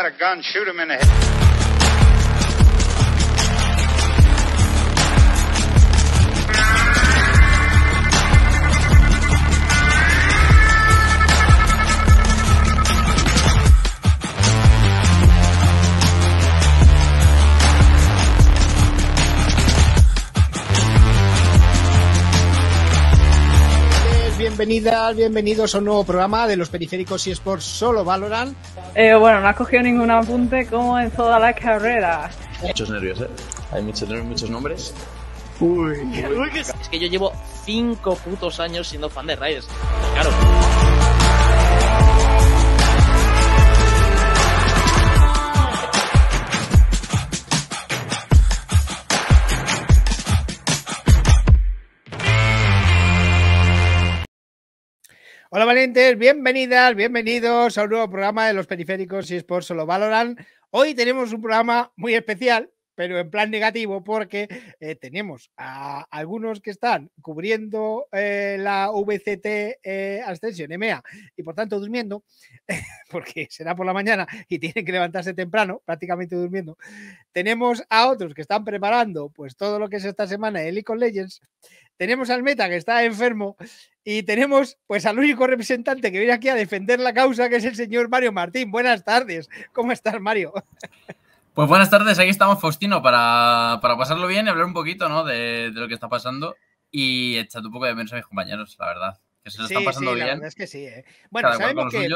got a gun, shoot him in the head. bienvenidas, bienvenidos a un nuevo programa de los periféricos y sports solo Valorant. Eh, bueno, no has cogido ningún apunte como en toda la carrera. Muchos nervios, ¿eh? Hay muchos nervios, muchos nombres. Uy, es que yo llevo cinco putos años siendo fan de Raiders. Claro. Hola valientes, bienvenidas, bienvenidos a un nuevo programa de los periféricos y Sports Solo Valoran. Hoy tenemos un programa muy especial pero en plan negativo porque eh, tenemos a algunos que están cubriendo eh, la VCT eh, Ascension EMEA y por tanto durmiendo, porque será por la mañana y tienen que levantarse temprano, prácticamente durmiendo. Tenemos a otros que están preparando pues todo lo que es esta semana el Icon Legends. Tenemos al Meta que está enfermo y tenemos pues al único representante que viene aquí a defender la causa que es el señor Mario Martín. Buenas tardes. ¿Cómo estás, Mario? Pues buenas tardes, aquí estamos Faustino para, pasarlo bien y hablar un poquito ¿no? de, lo que está pasando y echar un poco de menos a mis compañeros, la verdad. Que se lo sí, está pasando sí, bien. La verdad es que sí. ¿eh? Bueno, sabemos que...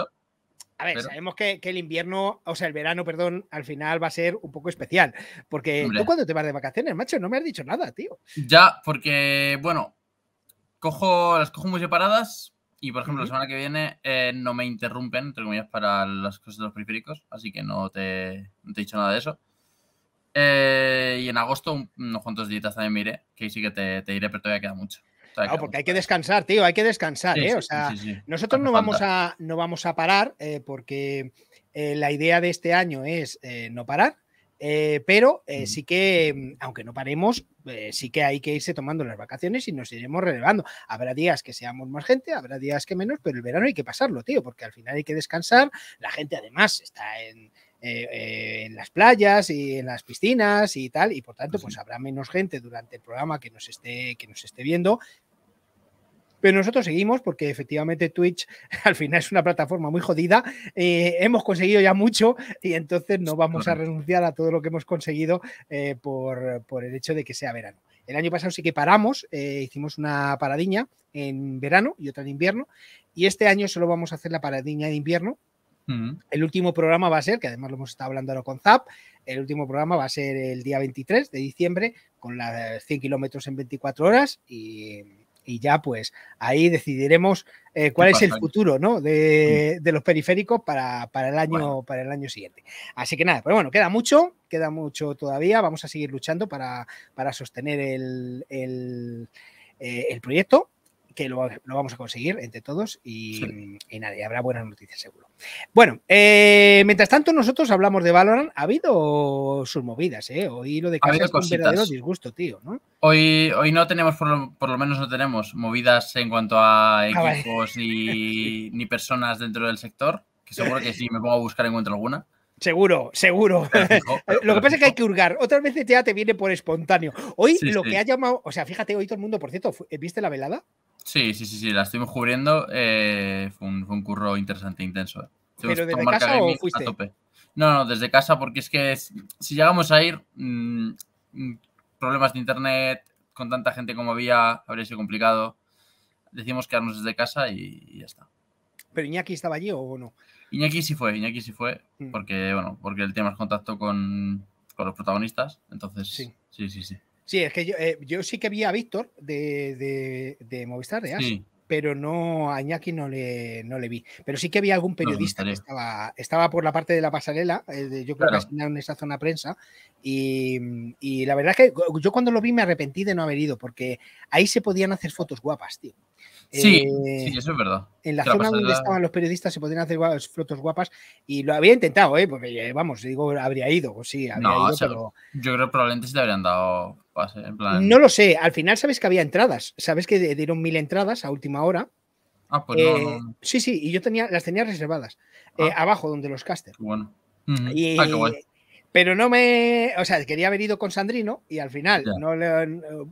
a ver, sabemos que, el invierno, o sea, el verano, perdón, al final va a ser un poco especial. Porque tú cuando te vas de vacaciones, macho, no me has dicho nada, tío. Ya, porque, bueno, cojo, las cojo muy separadas, y por ejemplo, la semana que viene eh, no me interrumpen, entre comillas, para las cosas de los periféricos, así que no te, he dicho nada de eso. Eh, y en agosto unos cuantos días también me iré, que sí que te, iré, pero todavía queda mucho. Claro, porque hay que descansar, tío, hay que descansar, ¿eh? O sea, nosotros no vamos, a, no vamos a parar eh, porque la idea de este año es no parar. Eh, pero eh, sí que, mm, aunque no paremos, eh, sí que hay que irse tomando las vacaciones y nos iremos relevando. Habrá días que seamos más gente, habrá días que menos, pero el verano hay que pasarlo, tío, porque al final hay que descansar. La gente además está en, las playas y en las piscinas y tal, y por tanto, pues, pues habrá menos gente durante el programa que nos esté, que nos esté viendo, pero nosotros seguimos porque efectivamente Twitch al final es una plataforma muy jodida. Eh, hemos conseguido ya mucho y entonces no vamos a renunciar a todo lo que hemos conseguido eh, por, el hecho de que sea verano. El año pasado sí que paramos, eh, hicimos una paradiña en verano y otra en invierno. Y este año solo vamos a hacer la paradiña de invierno. Mm. El último programa va a ser, que además lo hemos estado hablando ahora con Zap, el último programa va a ser el día 23 de diciembre con las 100 kilómetros en 24 horas y y ya pues ahí decidiremos eh, cuál es el futuro ¿no? Mm. de, los periféricos para, el año, para el año siguiente. Así que nada, pero bueno, queda mucho, queda mucho todavía, vamos a seguir luchando para, sostener el, el eh, proyecto que lo, vamos a conseguir entre todos y, habrá buenas noticias seguro. Bueno, eh, mientras tanto nosotros hablamos de Valorant, ha habido sus movidas, ¿eh? Hoy lo de que ha es un verdadero disgusto, tío, Hoy, no tenemos, por lo, menos no tenemos movidas en cuanto a ah, equipos ni, personas dentro del sector, que seguro que si me pongo a buscar encuentro alguna. Seguro, seguro. lo que pasa es que hay que hurgar. Otras veces ya te viene por espontáneo. Hoy lo que ha llamado, o sea, fíjate, hoy todo el mundo, por cierto, eh, ¿viste la velada? Sí, sí, sí, sí, la estuvimos cubriendo. Eh, fue, un, curro interesante, intenso. Eh. ¿Pero desde casa A tope. No, no, desde casa, porque es que si llegamos a ir, mm, mm, problemas de internet, con tanta gente como había, habría sido complicado. Decimos quedarnos desde casa y, ya está. ¿Pero Iñaki estaba allí o no? Iñaki sí fue, Iñaki sí fue, mm. porque, bueno, porque él tiene más contacto con, con los protagonistas, entonces sí, sí. sí. Sí, es que eh, yo, sí que vi a Víctor de, Movistar, de pero no a Iñaki no le, vi. Pero sí que había algún periodista que estaba, estaba por la parte de la pasarela, eh, yo creo que que en esa zona prensa, y, mm, la verdad es que yo cuando lo vi me arrepentí de no haber ido, porque ahí se podían hacer fotos guapas, tío. Sí, eh, eso es verdad. En la, zona donde estaban los periodistas se podían hacer fotos guapas y lo había intentado, ¿eh? porque vamos, digo, habría ido, o sí, habría ido, pero... Yo creo que probablemente se te habrían dado no lo sé, al final sabes que había entradas, sabes que dieron mil entradas a última hora. Ah, pues no, eh, Sí, sí, y yo tenía, las tenía reservadas, eh, ah. abajo donde los caster. Bueno. Ah, pero no me. O sea, quería haber ido con Sandrino y al final, no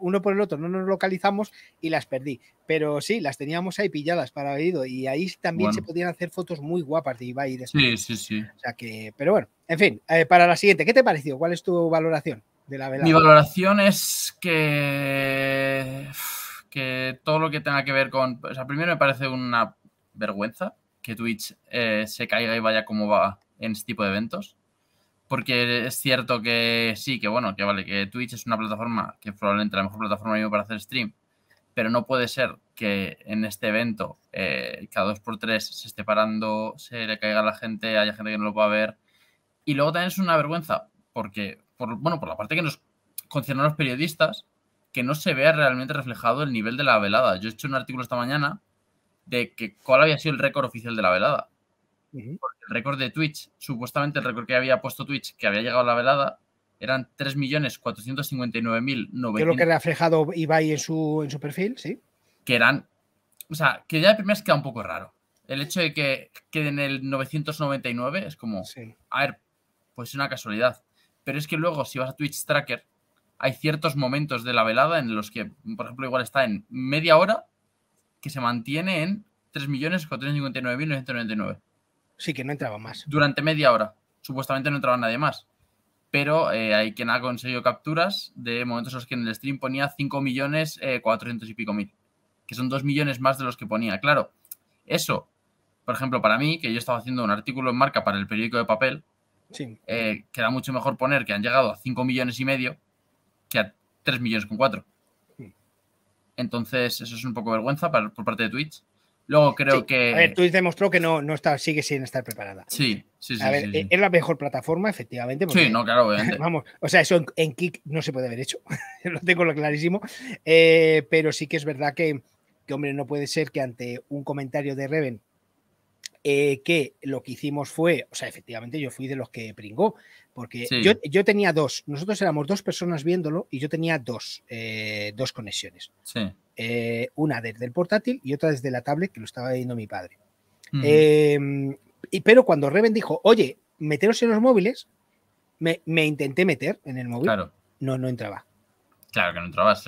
uno por el otro, no nos localizamos y las perdí. Pero sí, las teníamos ahí pilladas para haber ido y ahí también se podían hacer fotos muy guapas de Ibai. Y de sí, sí, sí. O sea que. Pero bueno, en fin, eh, para la siguiente, ¿qué te pareció? ¿Cuál es tu valoración? Mi valoración es que, todo lo que tenga que ver con... O sea, primero me parece una vergüenza que Twitch eh, se caiga y vaya como va en este tipo de eventos. Porque es cierto que sí, que bueno, que vale, que Twitch es una plataforma que probablemente la mejor plataforma para hacer stream, pero no puede ser que en este evento eh, cada dos por tres se esté parando, se le caiga a la gente, haya gente que no lo pueda ver. Y luego también es una vergüenza, porque por, bueno, por la parte que nos concierne a los periodistas, que no se vea realmente reflejado el nivel de la velada. Yo he hecho un artículo esta mañana de que cuál había sido el récord oficial de la velada. el récord de Twitch, supuestamente el récord que había puesto Twitch, que había llegado a la velada, eran Creo Que lo que ha reflejado Ibai en su, en su perfil, sí. Que eran. O sea, que ya de primeras queda un poco raro. El hecho de que en el 999 es como. A ver, pues es una casualidad pero es que luego si vas a Twitch Tracker, hay ciertos momentos de la velada en los que, por ejemplo, igual está en media hora que se mantiene en 3.459.999. Sí, que no entraba más. Durante media hora. Supuestamente no entraba nadie más. Pero eh, hay quien ha conseguido capturas de momentos en los que en el stream ponía 5.400.000 eh, y pico mil. Que son 2 millones más de los que ponía. Claro, eso, por ejemplo, para mí, que yo estaba haciendo un artículo en marca para el periódico de papel, eh, queda mucho mejor poner que han llegado a 5 millones y medio que a 3 millones con 4. Entonces, eso es un poco vergüenza por parte de Twitch. Luego creo que. A ver, Twitch demostró que no, no está, sigue sin estar preparada. Sí, sí, sí. A ver, e, es la mejor plataforma, efectivamente. sí, no, claro, obviamente. Vamos, o sea, eso en, Kick no se puede haber hecho. lo tengo lo clarísimo. Eh, pero sí que es verdad que, hombre, no puede ser que ante un comentario de Reven eh, que lo que hicimos fue, o sea, efectivamente yo fui de los que pringó, porque yo, tenía dos, nosotros éramos dos personas viéndolo y yo tenía dos, eh, dos conexiones. Eh, una desde el portátil y otra desde la tablet que lo estaba viendo mi padre. Em, y, pero cuando Reven dijo, oye, meteros en los móviles, me, intenté meter en el móvil. No, no entraba. Claro que no entrabas.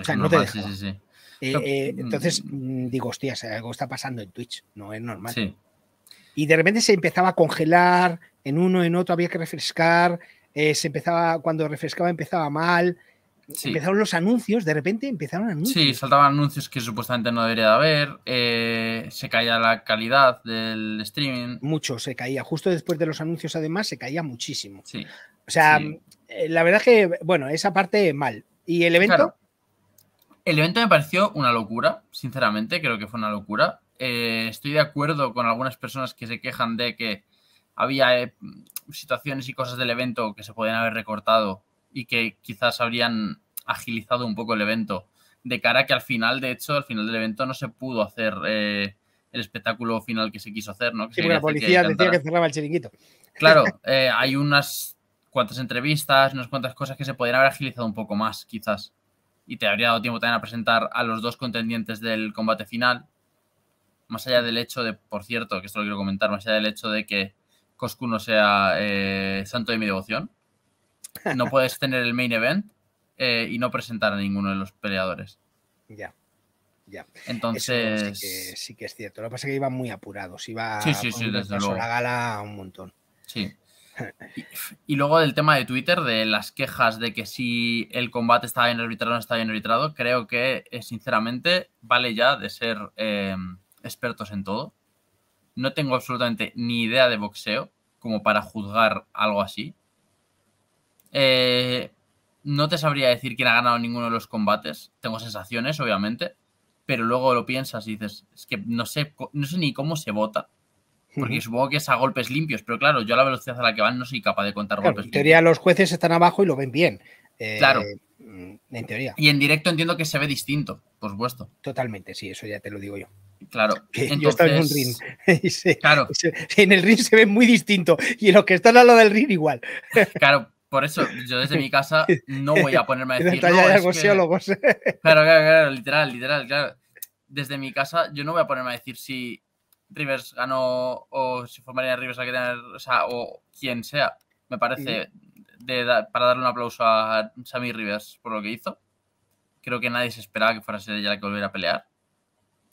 entonces digo, hostias, algo está pasando en Twitch, no es normal. Sí y de repente se empezaba a congelar en uno, en otro, había que refrescar, eh, se empezaba, cuando refrescaba empezaba mal. Empezaron los anuncios, de repente empezaron anuncios. Sí, saltaban anuncios que supuestamente no debería de haber, eh, se caía la calidad del streaming. Mucho se caía, justo después de los anuncios además se caía muchísimo. O sea, eh, la verdad que, bueno, esa parte mal. ¿Y el evento? El evento me pareció una locura, sinceramente, creo que fue una locura. Eh, estoy de acuerdo con algunas personas que se quejan de que había eh, situaciones y cosas del evento que se podían haber recortado y que quizás habrían agilizado un poco el evento. De cara a que al final, de hecho, al final del evento no se pudo hacer eh, el espectáculo final que se quiso hacer, ¿no? sí, la policía decía que cerraba el chiringuito. Claro, hay unas cuantas entrevistas, unas cuantas cosas que se podrían haber agilizado un poco más, quizás. Y te habría dado tiempo también a presentar a los dos contendientes del combate final más allá del hecho de, por cierto, que esto lo quiero comentar, más allá del hecho de que Coscu no sea eh, santo de mi devoción, no puedes tener el main event eh, y no presentar a ninguno de los peleadores. Ya. Ya. Entonces. sí, que, es cierto. Lo que pasa es que iban muy apurados. Iba sí, sí, sí, desde luego. la gala un montón. Sí. Y, luego del tema de Twitter, de las quejas de que si el combate estaba bien arbitrado o no estaba bien arbitrado, creo que, eh, sinceramente, vale ya de ser expertos en todo. No tengo absolutamente ni idea de boxeo como para juzgar algo así. Eh, no te sabría decir quién ha ganado ninguno de los combates. Tengo sensaciones, obviamente, pero luego lo piensas y dices, es que no sé, no sé ni cómo se vota. Porque supongo que es a golpes limpios, pero claro, yo a la velocidad a la que van no soy capaz de contar golpes golpes. En teoría los jueces están abajo y lo ven bien. Eh, claro. Mm, en teoría. Y en directo entiendo que se ve distinto, por supuesto. Totalmente, sí, eso ya te lo digo yo. Claro. en el ring se ve muy distinto y los que están al lado del ring igual. Claro, por eso yo desde mi casa no voy a ponerme a decir. No, Claro, claro, claro, literal, literal, claro. Desde mi casa yo no voy a ponerme a decir si Rivers ganó o si formaría Rivers a que o sea, o quien sea. Me parece para darle un aplauso a Sammy Rivers por lo que hizo. Creo que nadie se esperaba que fuera a ser ella la que volviera a pelear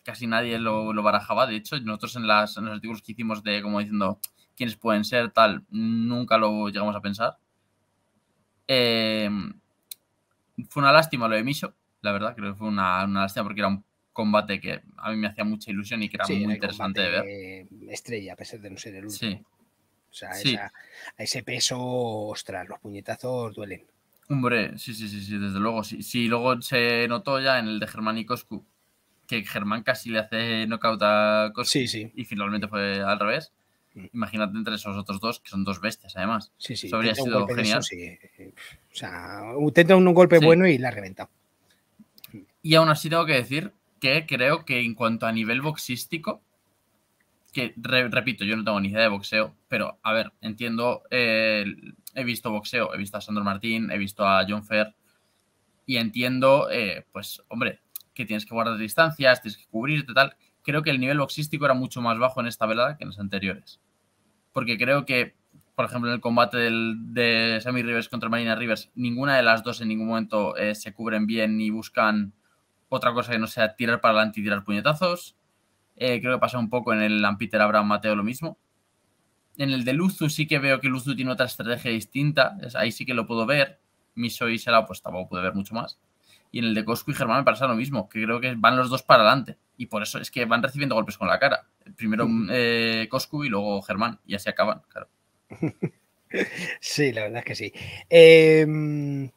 casi nadie lo, barajaba. De hecho, nosotros en, las, los artículos que hicimos de como diciendo quiénes pueden ser, tal, nunca lo llegamos a pensar. Em, fue una lástima lo de Miso, la verdad, creo que fue una, lástima porque era un combate que a mí me hacía mucha ilusión y que era muy interesante de ver. Estrella, a pesar de no ser el último. O sea, a ese peso, ostras, los puñetazos duelen. Hombre, sí, sí, sí, sí desde luego. Sí, sí, luego se notó ya en el de Germánico que Germán casi le hace knockout a cosas sí, y finalmente fue al revés. Mm. Imagínate entre esos otros dos, que son dos bestias además. Sí, sí. Eso habría sido genial. O sea, da un golpe bueno y la reventa. Y aún así tengo que decir que creo que en cuanto a nivel boxístico, que repito, yo no tengo ni idea de boxeo, pero a ver, entiendo, he visto boxeo, he visto a Sandro Martín, he visto a John Fair y entiendo, eh, pues hombre, que tienes que guardar distancias, tienes que cubrirte, tal. Creo que el nivel boxístico era mucho más bajo en esta velada que en las anteriores. Porque creo que, por ejemplo, en el combate de Sammy Rivers contra Marina Rivers, ninguna de las dos en ningún momento eh, se cubren bien ni buscan otra cosa que no sea tirar para adelante y tirar puñetazos. Eh, creo que pasa un poco en el Lampeter Abraham Mateo lo mismo. En el de Luzu sí que veo que Luzu tiene otra estrategia distinta. Ahí sí que lo puedo ver. Miso y la pues tampoco puede ver mucho más. Y en el de Coscu y Germán me pasa lo mismo, que creo que van los dos para adelante. Y por eso es que van recibiendo golpes con la cara. Primero eh, Coscu y luego Germán. Y así acaban, claro. Sí, la verdad es que sí. Em,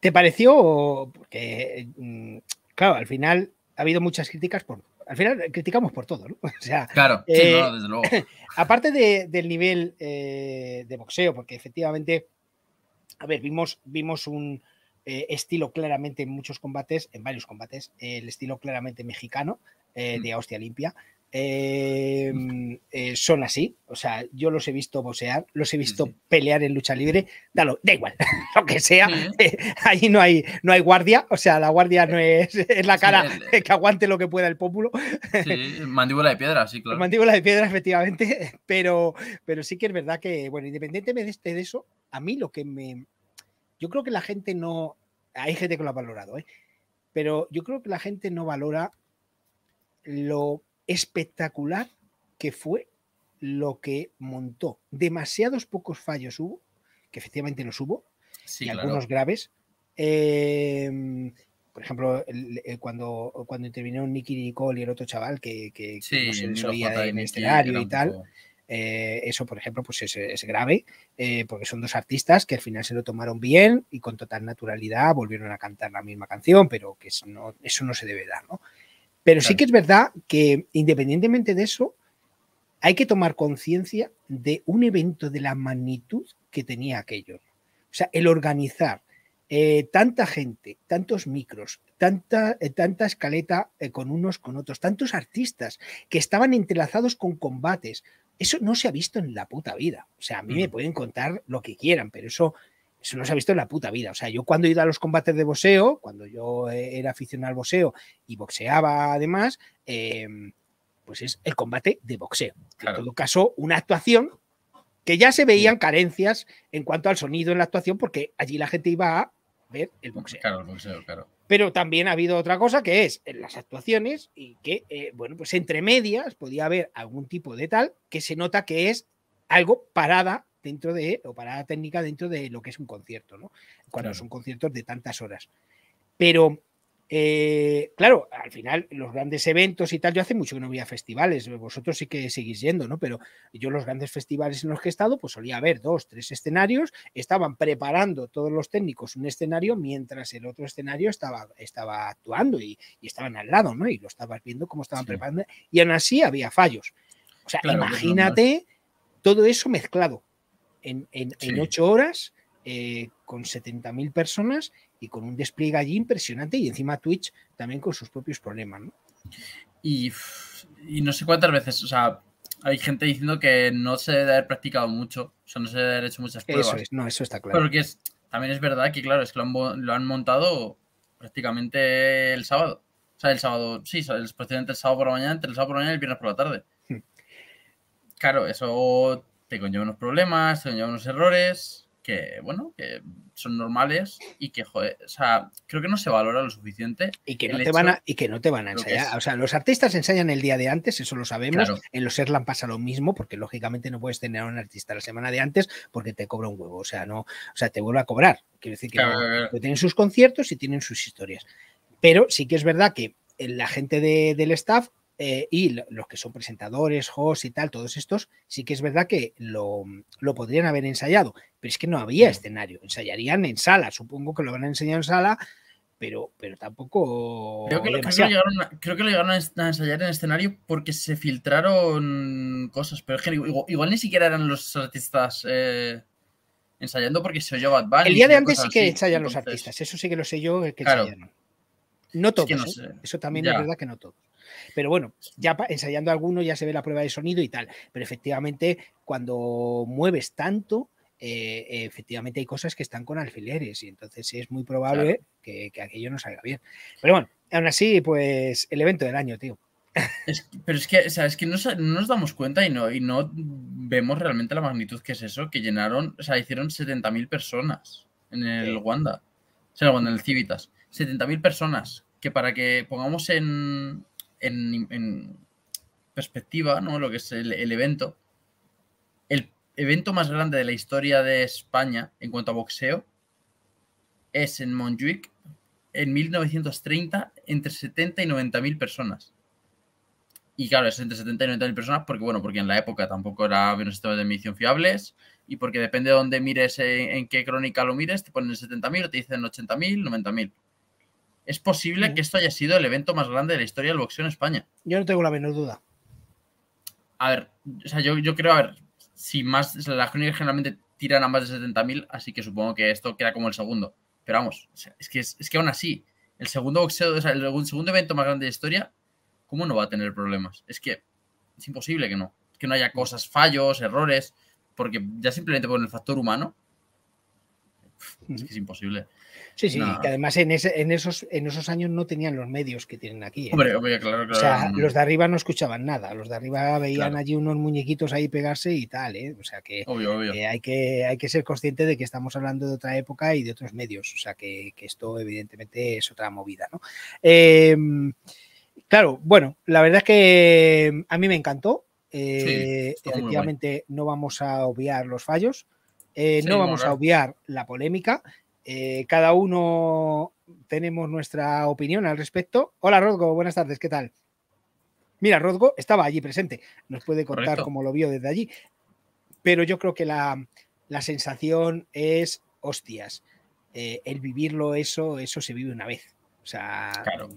¿Te pareció? Porque, mm, claro, al final ha habido muchas críticas por. Al final criticamos por todo, ¿no? O claro, eh, desde luego. Aparte del nivel eh, de boxeo, porque efectivamente, a ver, vimos, vimos un, eh, estilo claramente en muchos combates, en varios combates, el estilo claramente mexicano eh, mm. de hostia limpia. Em, eh, son así, o sea, yo los he visto bosear, los he visto pelear en lucha libre, dalo, da igual, lo que sea, ahí no hay, no hay guardia, o sea, la guardia no es, la cara que aguante lo que pueda el pópulo. mandíbula de piedra, sí, claro. Mandíbula de piedra, efectivamente, pero, pero sí que es verdad que, bueno, independientemente de este, eso, a mí lo que me, yo creo que la gente no, hay gente que lo ha valorado, ¿eh? pero yo creo que la gente no valora lo espectacular que fue lo que montó. Demasiados pocos fallos hubo, que efectivamente los hubo, y algunos graves. Em, por ejemplo, cuando, cuando intervinieron Nicky Nicole y el otro chaval que, que, no se les en el escenario y tal, eh, eso, por ejemplo, pues es, grave, eh, porque son dos artistas que al final se lo tomaron bien y con total naturalidad volvieron a cantar la misma canción, pero que eso no, se debe dar, Pero sí que es verdad que independientemente de eso, hay que tomar conciencia de un evento de la magnitud que tenía aquello. O sea, el organizar eh, tanta gente, tantos micros, tanta, tanta escaleta con unos, con otros, tantos artistas que estaban entrelazados con combates. Eso no se ha visto en la puta vida. O sea, a mí me mm. pueden contar lo que quieran, pero eso, eso no se ha visto en la puta vida. O sea, yo cuando he ido a los combates de boxeo, cuando yo eh, era aficionado al boxeo y boxeaba además, em, pues es el combate de boxeo. En todo caso, una actuación que ya se veían carencias en cuanto al sonido en la actuación, porque allí la gente iba a ver el boxeo. Claro, el boxeo, claro. Pero también ha habido otra cosa que es en eh, las actuaciones y que, eh, bueno, pues entre medias podía haber algún tipo de tal que se nota que es algo parada dentro de, o parada técnica dentro de lo que es un concierto, ¿no? Cuando son conciertos de tantas horas. Pero eh, claro, al final los grandes eventos y tal, yo hace mucho que no había festivales, vosotros sí que seguís yendo, ¿no? Pero yo los grandes festivales en los que he estado, pues solía haber dos, tres escenarios, estaban preparando todos los técnicos un escenario mientras el otro escenario estaba, estaba actuando y, estaban al lado, ¿no? Y lo estabas viendo cómo estaban preparando y aún así había fallos. O sea, pues, imagínate todo eso mezclado en, ocho horas eh, con con 70.000 personas y con un despliegue allí impresionante y encima Twitch también con sus propios problemas. ¿no? Y, no sé cuántas veces, o sea, hay gente diciendo que no se debe haber practicado mucho, o sea, no se debe haber hecho muchas pruebas. Eso no, eso está claro. Porque también es verdad que, claro, es que lo han, montado prácticamente el sábado. O sea, el sábado, sí, prácticamente el sábado por la mañana, entre el sábado por la mañana y el viernes por la tarde. Hmm. Claro, eso te conlleva unos problemas, te conlleva unos errores que, bueno, que son normales y que, joder, o sea, creo que no se valora lo suficiente. Y que no, te, van a, y que no te van a ensayar. O sea, los artistas ensayan el día de antes, eso lo sabemos. En los Erlan pasa lo mismo, porque lógicamente no puedes tener a un artista la semana de antes porque te cobra un huevo. O sea, no, o sea, te vuelve a cobrar. Quiero decir que tienen sus conciertos y tienen sus historias. Pero sí que es verdad que la gente de, del staff eh, y los que son presentadores, hosts y tal, todos estos, sí que es verdad que lo, podrían haber ensayado, pero es que no había escenario, ensayarían en sala, supongo que lo van a enseñar en sala, pero, pero tampoco... Creo que, lo, llegaron, a, ensayar en escenario porque se filtraron cosas, pero igual, ni siquiera eran los artistas... Eh, ensayando porque se oyó Bad El día de antes sí que ensayan los artistas, eso sí que lo sé yo. Que claro, no todos, ¿eh? eso también es verdad que no todos. Pero bueno, ya ensayando alguno ya se ve la prueba de sonido y tal. Pero efectivamente, cuando mueves tanto, eh, eh, efectivamente hay cosas que están con alfileres y entonces es muy probable que, aquello no salga bien. Pero bueno, aún así, pues el evento del año, tío. pero es que, es que no, nos damos cuenta y no, y no vemos realmente la magnitud que es eso, que llenaron, o sea, hicieron 70.000 personas en el Wanda, o sea, en el Civitas. 70.000 personas, que para que pongamos en, perspectiva ¿no? lo que es el, evento, el evento más grande de la historia de España en cuanto a boxeo es en Montjuic en 1930 entre 70 y 90.000 personas. Y claro, es entre 70 y 90.000 personas porque, bueno, porque en la época tampoco era un sistema de medición fiables y porque depende de dónde mires, en, eh, en qué crónica lo mires, te ponen 70.000 o te dicen 80.000, 90.000 es posible mm. que esto haya sido el evento más grande de la historia del boxeo en España. Yo no tengo la menor duda. A ver, o sea, yo, creo, a ver, si más, o las generalmente tiran a más de 70.000, así que supongo que esto queda como el segundo. Pero vamos, es, que, es, que aún así, el segundo boxeo, o segundo evento más grande de la historia, ¿cómo no va a tener problemas? Es que es imposible que no, que no haya cosas, fallos, errores, porque ya simplemente por el factor humano, es que es imposible. Sí, sí, que además en, esos, años no tenían los medios que tienen aquí. ¿eh? Hombre, claro, claro. O sea, los de arriba no escuchaban nada, los de arriba veían allí unos muñequitos ahí pegarse y tal, ¿eh? O sea eh, que, hay que ser consciente de que estamos hablando de otra época y de otros medios, o sea que, esto evidentemente es otra movida, ¿no? Em, claro, bueno, la verdad es que em, a mí me encantó. Eh, efectivamente, no vamos a obviar los fallos. no vamos a obviar la polémica eh, cada uno tenemos nuestra opinión al respecto. Hola Rodgo, buenas tardes, ¿qué tal? Mira, Rodgo estaba allí presente, nos puede contar cómo lo vio desde allí, pero yo creo que la, sensación es, hostias, eh, el vivirlo eso, eso se vive una vez. O sea, claro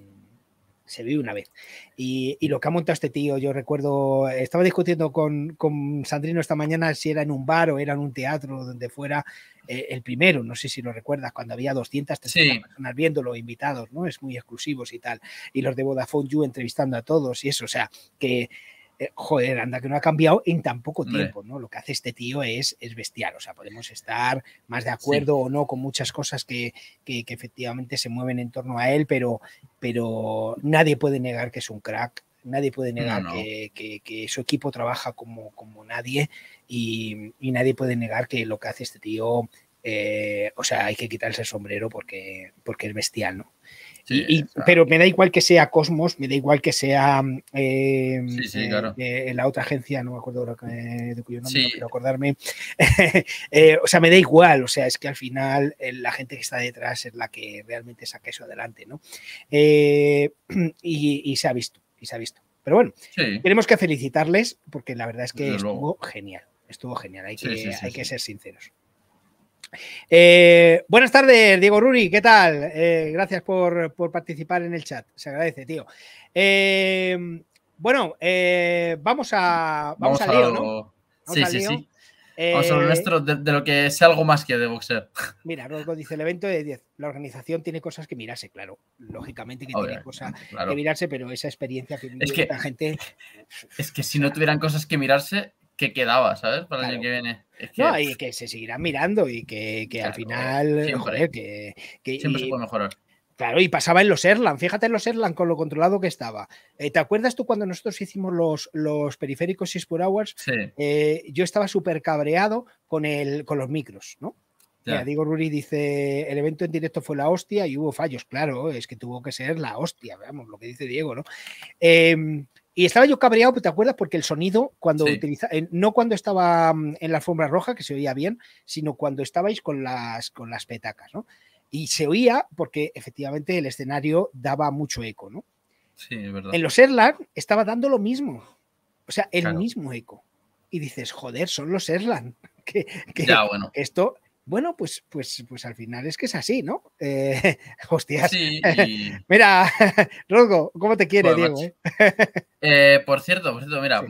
se vive una vez. Y, y, lo que ha montado este tío, yo recuerdo, estaba discutiendo con, Sandrino esta mañana si era en un bar o era en un teatro, donde fuera eh, el primero, no sé si lo recuerdas, cuando había 200, 300 personas viéndolo, invitados, ¿no? Es muy exclusivos y tal. Y los de Vodafone You entrevistando a todos y eso, o sea, que eh, joder, anda que no ha cambiado en tan poco tiempo, ¿no? Lo que hace este tío es, es bestial, o sea, podemos estar más de acuerdo o no con muchas cosas que, efectivamente se mueven en torno a él, pero, pero nadie puede negar que es un crack, nadie puede negar Que, su equipo trabaja como, como nadie y, nadie puede negar que lo que hace este tío, eh, o sea, hay que quitarse el sombrero porque, porque es bestial, ¿no? Pero me da igual que sea Cosmos, me da igual que sea em, eh, eh, la otra agencia, no me acuerdo de cuyo nombre, no quiero acordarme. Eh, o sea, me da igual, o sea, es que al final la gente que está detrás es la que realmente saca eso adelante, ¿no? Y, se ha visto, y se ha visto. Pero bueno, tenemos que felicitarles porque la verdad es que estuvo genial, estuvo genial, hay hay que ser sinceros. Eh, buenas tardes, Diego Ruri, ¿qué tal? Eh, gracias por, participar en el chat, se agradece, tío. Eh, bueno, vamos a vamos, a ¿no? sí, sí, sí. Vamos nuestro de, lo que es algo más que de boxeo. Mira, Rodrigo dice: el evento de 10. La organización tiene cosas que mirarse, claro. Lógicamente que tiene cosas que mirarse, pero esa experiencia que es la gente. Es que si no tuvieran cosas que mirarse, quedaba, ¿sabes? Para el año que viene. No, y que se seguirán mirando y que, al final. Siempre. se puede mejorar. Claro, y pasaba en los Erlang, fíjate en los Erlang con lo controlado que estaba. Eh, ¿Te acuerdas tú cuando nosotros hicimos los, los periféricos Six por hours? Sí. Eh, yo estaba súper cabreado con, el, con los micros, ¿no? Ya. Diego Ruri dice, el evento en directo fue la hostia y hubo fallos, claro, es que tuvo que ser la hostia, veamos lo que dice Diego, ¿no? Eh, y estaba yo cabreado, pues, ¿te acuerdas? Porque el sonido, cuando utilizaba eh, no cuando estaba mm, en la alfombra roja, que se oía bien, sino cuando estabais con las, con las petacas, ¿no? Y se oía porque efectivamente el escenario daba mucho eco, ¿no? Sí, es verdad. En los Erland estaba dando lo mismo, o sea, el mismo eco. Y dices, joder, son los Erland Que, que bueno. Esto bueno, pues, pues, pues al final es que es así, ¿no? Eh, mira, Rodgo, ¿cómo te quiere, Diego? Eh? Eh, por cierto, por cierto, mira,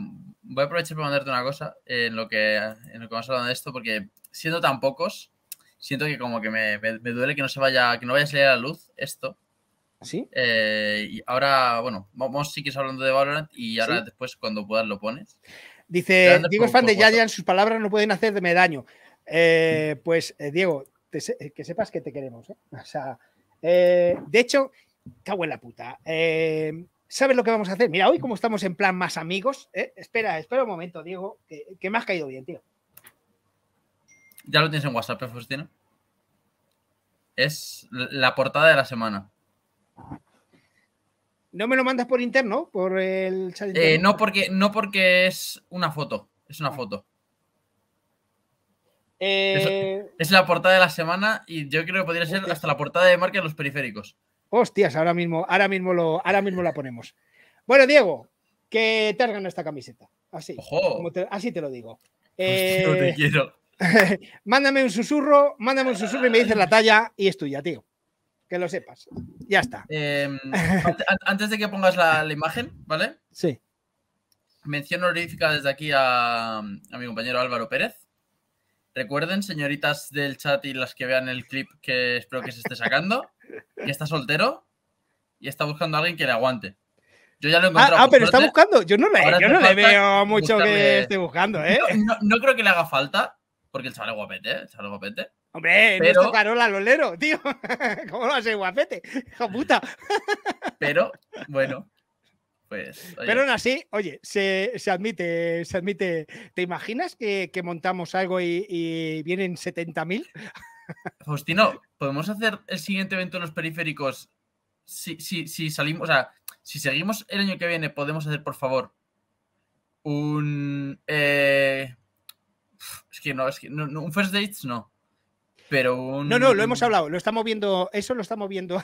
voy a aprovechar para mandarte una cosa en lo que, en lo que vamos hablando de esto, porque siendo tan pocos, siento que como que me, duele que no se vaya, que no vaya a salir a la luz esto. ¿Sí? Eh, y ahora, bueno, vamos si quieres hablando de Valorant y ahora después cuando puedas lo pones. Dice, Diego es fan de en sus palabras no pueden hacerme daño. Eh, pues, eh, Diego, eh, que sepas que te queremos. de hecho, cago en la puta. ¿Sabes lo que vamos a hacer? Mira, hoy como estamos en plan más amigos, espera, espera un momento, Diego, que, me has caído bien, tío. Ya lo tienes en WhatsApp, Faustino. Es la portada de la semana. ¿No me lo mandas por interno? ¿Por el no, porque, no porque es una foto. Es una ah. foto. Eh, es, la portada de la semana y yo creo que podría ser hasta la portada de marca en los periféricos. Hostias, ahora mismo, ahora mismo, lo, ahora mismo la ponemos. Bueno, Diego, que te has esta camiseta. Así, te, así te lo digo. Eh, mándame un susurro, mándame un susurro y me dices la talla y es tuya, tío. Que lo sepas. Ya está. Em, antes de que pongas la, imagen, ¿vale? Sí. Mención honorífica desde aquí a mi compañero Álvaro Pérez Recuerden, señoritas del chat y las que vean el clip que espero que se esté sacando, que está soltero y está buscando a alguien que le aguante. Yo ya lo he ah, encontrado. Ah, pero está buscando. Yo no le, veo mucho que esté buscando, ¿eh? No, creo que le haga falta, porque el chaval es guapete, ¿eh? El chaval es guapete. Hombre, pero... no Carola Lolero, tío. ¿Cómo lo hace guapete? Hijo puta. Pero, bueno, pues, pero aún así, oye, se, admite, se admite. ¿Te imaginas que, montamos algo y, vienen 70.000? Justino, ¿podemos hacer el siguiente evento en los periféricos? Si, si, salimos, o sea, si seguimos el año que viene, podemos hacer, por favor, un. Eh, es que no, es que un first dates no. Pero un. No, no, lo hemos hablado, lo estamos viendo, eso lo estamos viendo.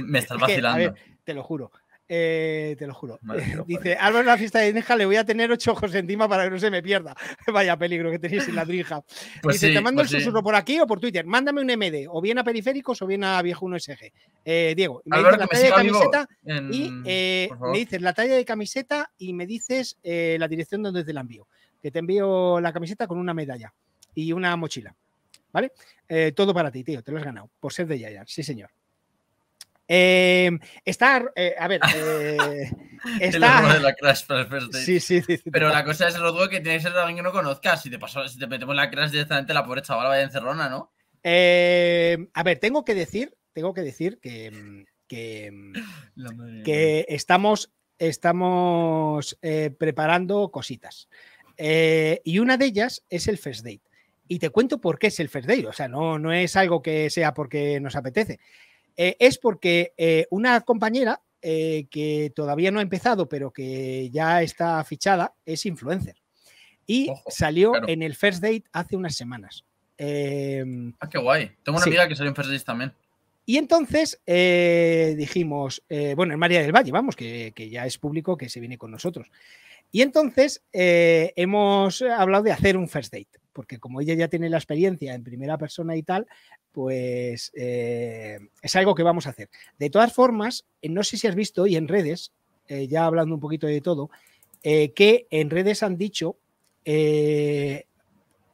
Me estás vacilando. te lo juro. Eh, te lo juro. Dice, Álvaro en la fiesta de Ninja. le voy a tener ocho ojos encima para que no se me pierda. Vaya peligro que tenéis en la drinja, pues Dice, te mando pues el susurro por aquí o por Twitter. Mándame un MD, o bien a Periféricos o bien a Viejo 1SG. Eh, Diego, me dices la talla de camiseta y me dices la talla de camiseta y me dices la dirección donde te la envío. Que te envío la camiseta con una medalla y una mochila. ¿Vale? Eh, todo para ti, tío, te lo has ganado. Por ser de Yaya, sí, señor. Em, está, eh, a ver, eh, está... de la Crash sí, sí, sí, Pero la cosa es, Rodrigo, que tiene que ser alguien que no conozcas. Si te, metemos si la Crash directamente, la pobre chavala vaya encerrona, ¿no? Em, a ver, tengo que decir, tengo que decir que, em, que, que estamos, estamos eh, preparando cositas. Eh, y una de ellas es el first date. Y te cuento por qué es el first date. O sea, no, no es algo que sea porque nos apetece. Eh, es porque eh, una compañera eh, que todavía no ha empezado, pero que ya está fichada, es influencer. Y salió en el First Date hace unas semanas. Em, ah, qué guay. Tengo una amiga que salió en First Date también. Y entonces dijimos, bueno, en María del Valle, vamos, que, que, ya es público, que se viene con nosotros. Y entonces hemos hablado de hacer un First Date porque como ella ya tiene la experiencia en primera persona y tal, pues eh, es algo que vamos a hacer. De todas formas, eh, no sé si has visto y en redes, eh, ya hablando un poquito de todo, que en redes han dicho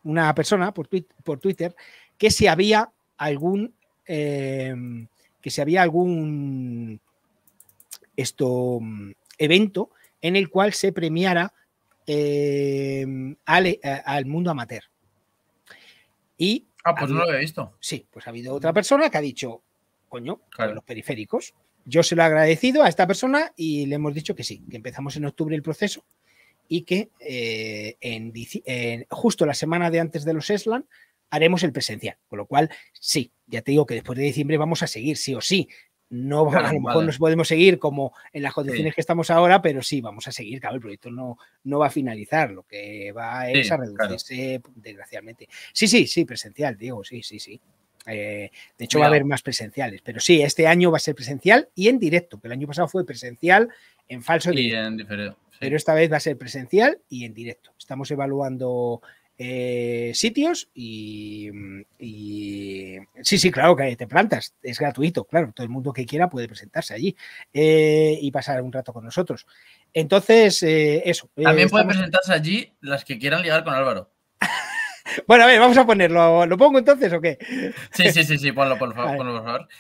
una persona por, Twitter que si había algún que había algún esto mm, evento en el cual se premiara al, al mundo amateur. Y Ah, pues no lo había visto. Sí, pues ha habido otra persona que ha dicho, coño, los periféricos. Yo se lo he agradecido a esta persona y le hemos dicho que sí, que empezamos en octubre el proceso y que eh, en, justo la semana de antes de los ESLAN haremos el presencial. Con lo cual, sí, ya te digo que después de diciembre vamos a seguir, sí o sí. No, a lo mejor nos podemos seguir como en las condiciones que estamos ahora, pero sí, vamos a seguir, claro, el proyecto no, no va a finalizar, lo que va es a reducirse, desgraciadamente. Sí, sí, sí, presencial, digo sí, sí, sí. Eh, de hecho, va a haber más presenciales, pero sí, este año va a ser presencial y en directo, que el año pasado fue presencial en falso. Y En Pero esta vez va a ser presencial y en directo. Estamos evaluando eh, sitios y, sí, sí, claro que te plantas, es gratuito, claro, todo el mundo que quiera puede presentarse allí eh, y pasar un rato con nosotros. Entonces, eh, eso. También pueden presentarse allí las que quieran ligar con Álvaro. bueno, a ver, vamos a ponerlo. ¿Lo pongo entonces o qué? Sí, sí, sí, sí, ponlo, por favor.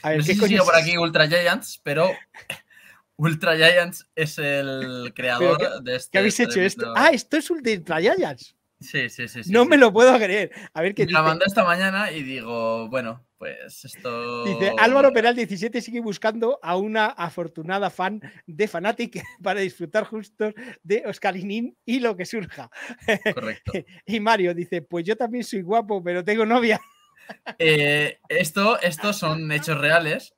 por aquí Ultra Giants, pero Ultra Giants es el creador de este. ¿Qué habéis hecho esto? Ah, esto es Ultra Giants. Sí, sí, sí. no me lo puedo creer. A ver qué La mandó esta mañana y digo, bueno, pues esto. Dice Álvaro Peral 17 sigue buscando a una afortunada fan de Fanatic para disfrutar justo de Oscarinín y lo que surja. Correcto. y Mario dice: Pues yo también soy guapo, pero tengo novia. Eh, esto, estos son hechos reales.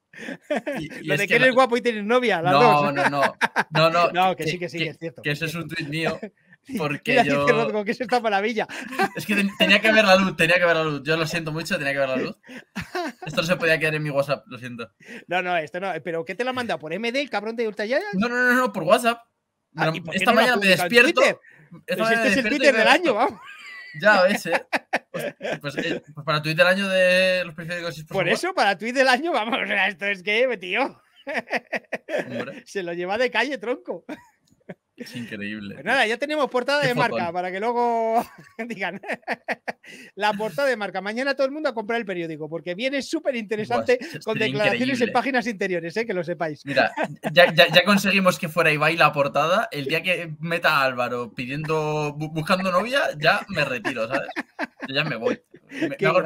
lo de que eres guapo y tienes novia. Las no, no, no, no, no, que, sí, que sí, es cierto. Que ese es un tweet mío Porque yo... es maravilla? Es que tenía que ver la luz, tenía que ver la luz. Yo lo siento mucho, tenía que ver la luz. Esto no se podía quedar en mi WhatsApp, lo siento. No, no, esto no. ¿Pero qué te la manda? ¿Por MD, el cabrón de Yaya? No, no, no, no, por WhatsApp. Ah, esta mañana me despierto. este es el Twitter del año, vamos. Ya, ese. ¿eh? Pues, eh, pues, eh, pues, para Twitter del año de los periódicos. Por, por eso, para Twitter del año, vamos, esto es que, tío. Se lo lleva de calle, tronco. Es increíble. Pues nada, ya tenemos portada de marca para que luego digan. la portada de marca. Mañana todo el mundo a comprar el periódico porque viene súper interesante con declaraciones en páginas interiores, ¿eh? que lo sepáis. Mira, ya, conseguimos que fuera y Ibai la portada. El día que meta Álvaro pidiendo, buscando novia, ya me retiro, ¿sabes? ya me voy. Me, hago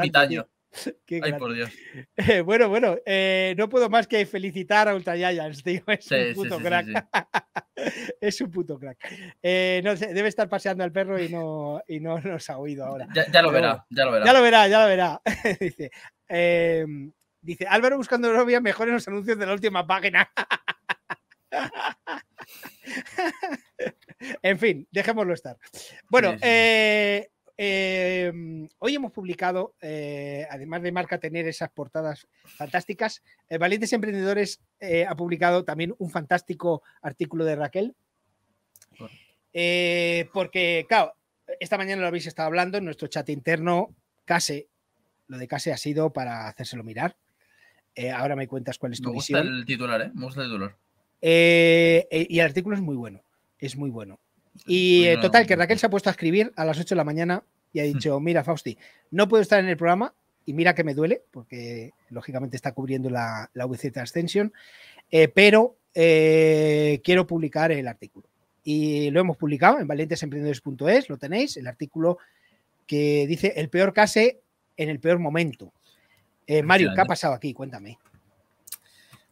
Ay, por Dios. bueno, bueno, eh, no puedo más que felicitar a Ultra Giants, Es un puto crack. es eh, un puto crack. no sé, debe estar paseando al perro y no, no nos ha oído ahora. Ya, lo verá, ya, lo verá, ya lo verá. Ya lo verá, em, dice, Álvaro buscando novia, mejores los anuncios de la última página. en fin, dejémoslo estar. Bueno, eh, Em, hoy hemos publicado, eh, además de Marca tener esas portadas fantásticas, eh, Valientes Emprendedores eh, ha publicado también un fantástico artículo de Raquel. porque, claro, esta mañana lo habéis estado hablando en nuestro chat interno, Case. lo de CASE ha sido para hacérselo mirar. ahora me cuentas cuál es tu me el titular, ¿eh? Me el y el artículo es muy bueno, es muy bueno. Y pues eh, total, que Raquel se ha puesto a escribir a las 8 de la mañana y ha hmm. dicho, mira, Fausti, no puedo estar en el programa y mira que me duele, porque lógicamente está cubriendo la, la VZ Ascension, eh, pero eh, quiero publicar el artículo. Y lo hemos publicado en valientesemprendedores.es, lo tenéis, el artículo que dice el peor case en el peor momento. Mario, ¿qué ha pasado aquí? Cuéntame.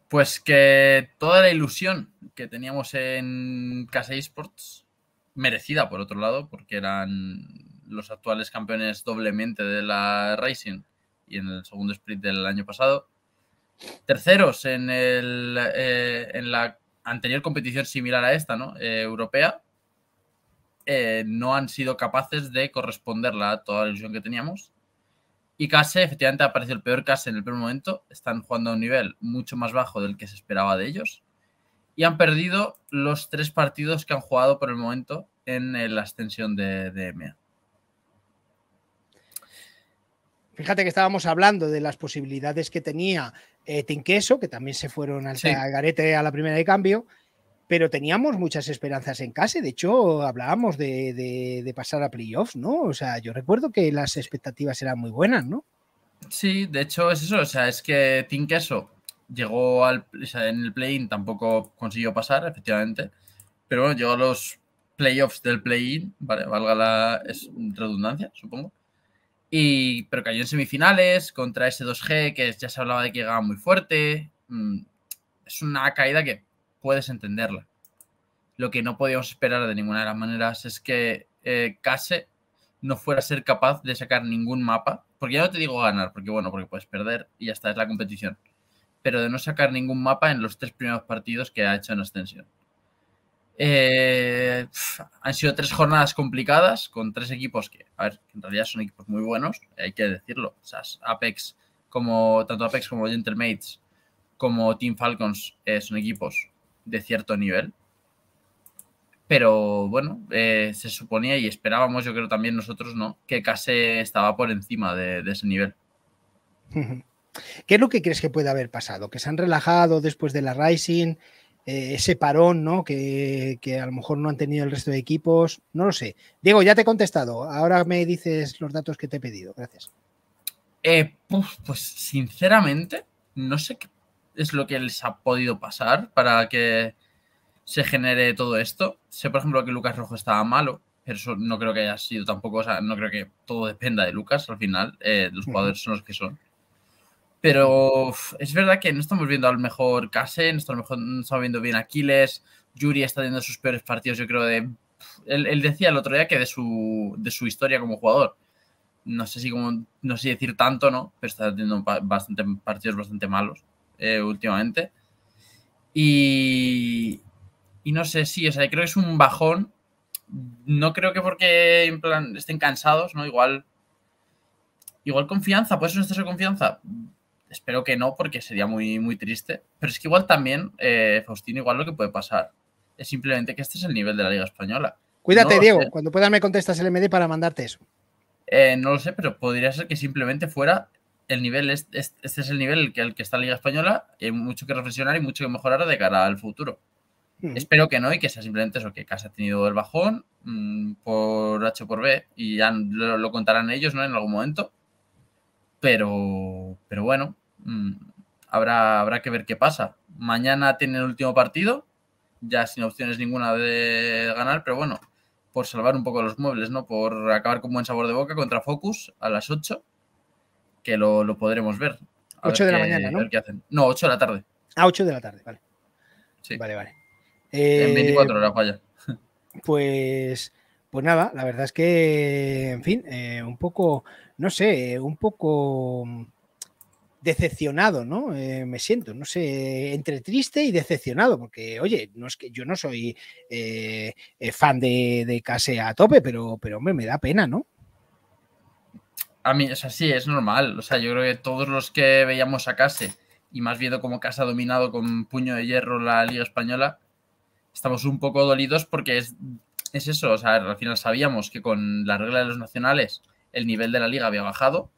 Pues que toda la ilusión que teníamos en Case Esports merecida por otro lado, porque eran los actuales campeones doblemente de la Racing y en el segundo sprint del año pasado. Terceros en, el, eh, en la anterior competición similar a esta, ¿no? Eh, europea. Eh, no han sido capaces de corresponderla a toda la ilusión que teníamos. Y Case, efectivamente, ha el peor Case en el primer momento. Están jugando a un nivel mucho más bajo del que se esperaba de ellos y han perdido los tres partidos que han jugado por el momento en eh, la ascensión de, de Fíjate que estábamos hablando de las posibilidades que tenía eh, Tinqueso, que también se fueron al garete a la primera de cambio, pero teníamos muchas esperanzas en casa. De hecho, hablábamos de, pasar a playoffs, ¿no? O sea, yo recuerdo que las expectativas eran muy buenas, ¿no? Sí, de hecho es eso. O sea, es que Tinqueso llegó al, en el play-in, tampoco consiguió pasar, efectivamente, pero bueno, llegó a los playoffs del play-in, vale, valga la es redundancia, supongo. Y, pero cayó en semifinales contra ese 2G, que ya se hablaba de que llegaba muy fuerte. Mm, es una caída que puedes entenderla. Lo que no podíamos esperar de ninguna de las maneras es que eh, Case no fuera a ser capaz de sacar ningún mapa, porque ya no te digo ganar, porque bueno, porque puedes perder y ya está, es la competición pero de no sacar ningún mapa en los tres primeros partidos que ha hecho en extensión eh, han sido tres jornadas complicadas con tres equipos que, a ver, en realidad son equipos muy buenos, hay que decirlo. O sea, Apex, como, tanto Apex como Gentlemates, como Team Falcons, eh, son equipos de cierto nivel. Pero bueno, eh, se suponía y esperábamos, yo creo también nosotros, ¿no? Que Case estaba por encima de, de ese nivel. ¿Qué es lo que crees que puede haber pasado? ¿Que se han relajado después de la Rising? Eh, ese parón, ¿no? Que, a lo mejor no han tenido el resto de equipos. No lo sé. Diego, ya te he contestado. Ahora me dices los datos que te he pedido. Gracias. Eh, pues, sinceramente, no sé qué es lo que les ha podido pasar para que se genere todo esto. Sé, por ejemplo, que Lucas Rojo estaba malo, pero eso no creo que haya sido tampoco, o sea, no creo que todo dependa de Lucas al final. Eh, los jugadores son los que son. Pero es verdad que no estamos viendo al mejor case no estamos, viendo bien Aquiles. Yuri está teniendo sus peores partidos, yo creo, de. Él, decía el otro día que de su, de su historia como jugador. No sé si como, no sé decir tanto, ¿no? Pero está teniendo bastante, partidos bastante malos eh, últimamente. Y, y no sé si, sí, o sea, creo que es un bajón. No creo que porque en plan estén cansados, ¿no? Igual. Igual confianza, pues ser un confianza? Espero que no, porque sería muy, muy triste. Pero es que igual también, eh, Faustino, igual lo que puede pasar es simplemente que este es el nivel de la Liga Española. Cuídate, Diego. Cuando puedas me contestas el MD para mandarte eso. Eh, no lo sé, pero podría ser que simplemente fuera el nivel, este, es el nivel el que, el que está la Liga Española, hay mucho que reflexionar y mucho que mejorar de cara al futuro. Hmm. Espero que no y que sea simplemente eso, que Casa ha tenido el bajón mm, por H por B y ya lo, lo, contarán ellos ¿no? en algún momento. Pero, pero bueno, Mm, habrá, habrá que ver qué pasa. Mañana tiene el último partido, ya sin opciones ninguna de ganar, pero bueno, por salvar un poco los muebles, ¿no? Por acabar con buen sabor de boca contra Focus a las 8, que lo, lo podremos ver. A 8 de la mañana, ¿no? A hacen. No, 8 de la tarde. a ah, 8 de la tarde, vale. Sí. Vale, vale. en 24 eh, horas, vaya. Pues, pues nada, la verdad es que, en fin, eh, un poco, no sé, un poco decepcionado, ¿no? Eh, me siento, no sé, entre triste y decepcionado, porque, oye, no es que yo no soy eh, eh, fan de, de Case a tope, pero, pero, hombre, me da pena, ¿no? A mí, o sea, sí, es normal. O sea, yo creo que todos los que veíamos a Case, y más viendo cómo Case ha dominado con puño de hierro la Liga Española, estamos un poco dolidos porque es, es eso. O sea, al final sabíamos que con la regla de los nacionales el nivel de la liga había bajado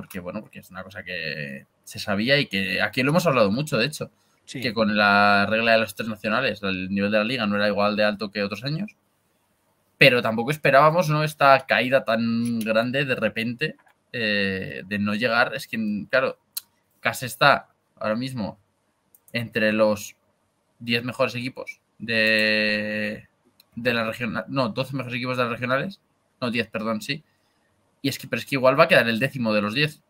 porque bueno, porque es una cosa que se sabía y que aquí lo hemos hablado mucho, de hecho, que con la regla de los tres nacionales el nivel de la liga no era igual de alto que otros años, pero tampoco esperábamos no esta caída tan grande de repente eh, de no llegar, es que claro, casi está ahora mismo entre los 10 mejores equipos de, de la región, no, 12 mejores equipos de las regionales, no 10, perdón, sí, y es que, pero es que igual va a quedar el décimo de los 10.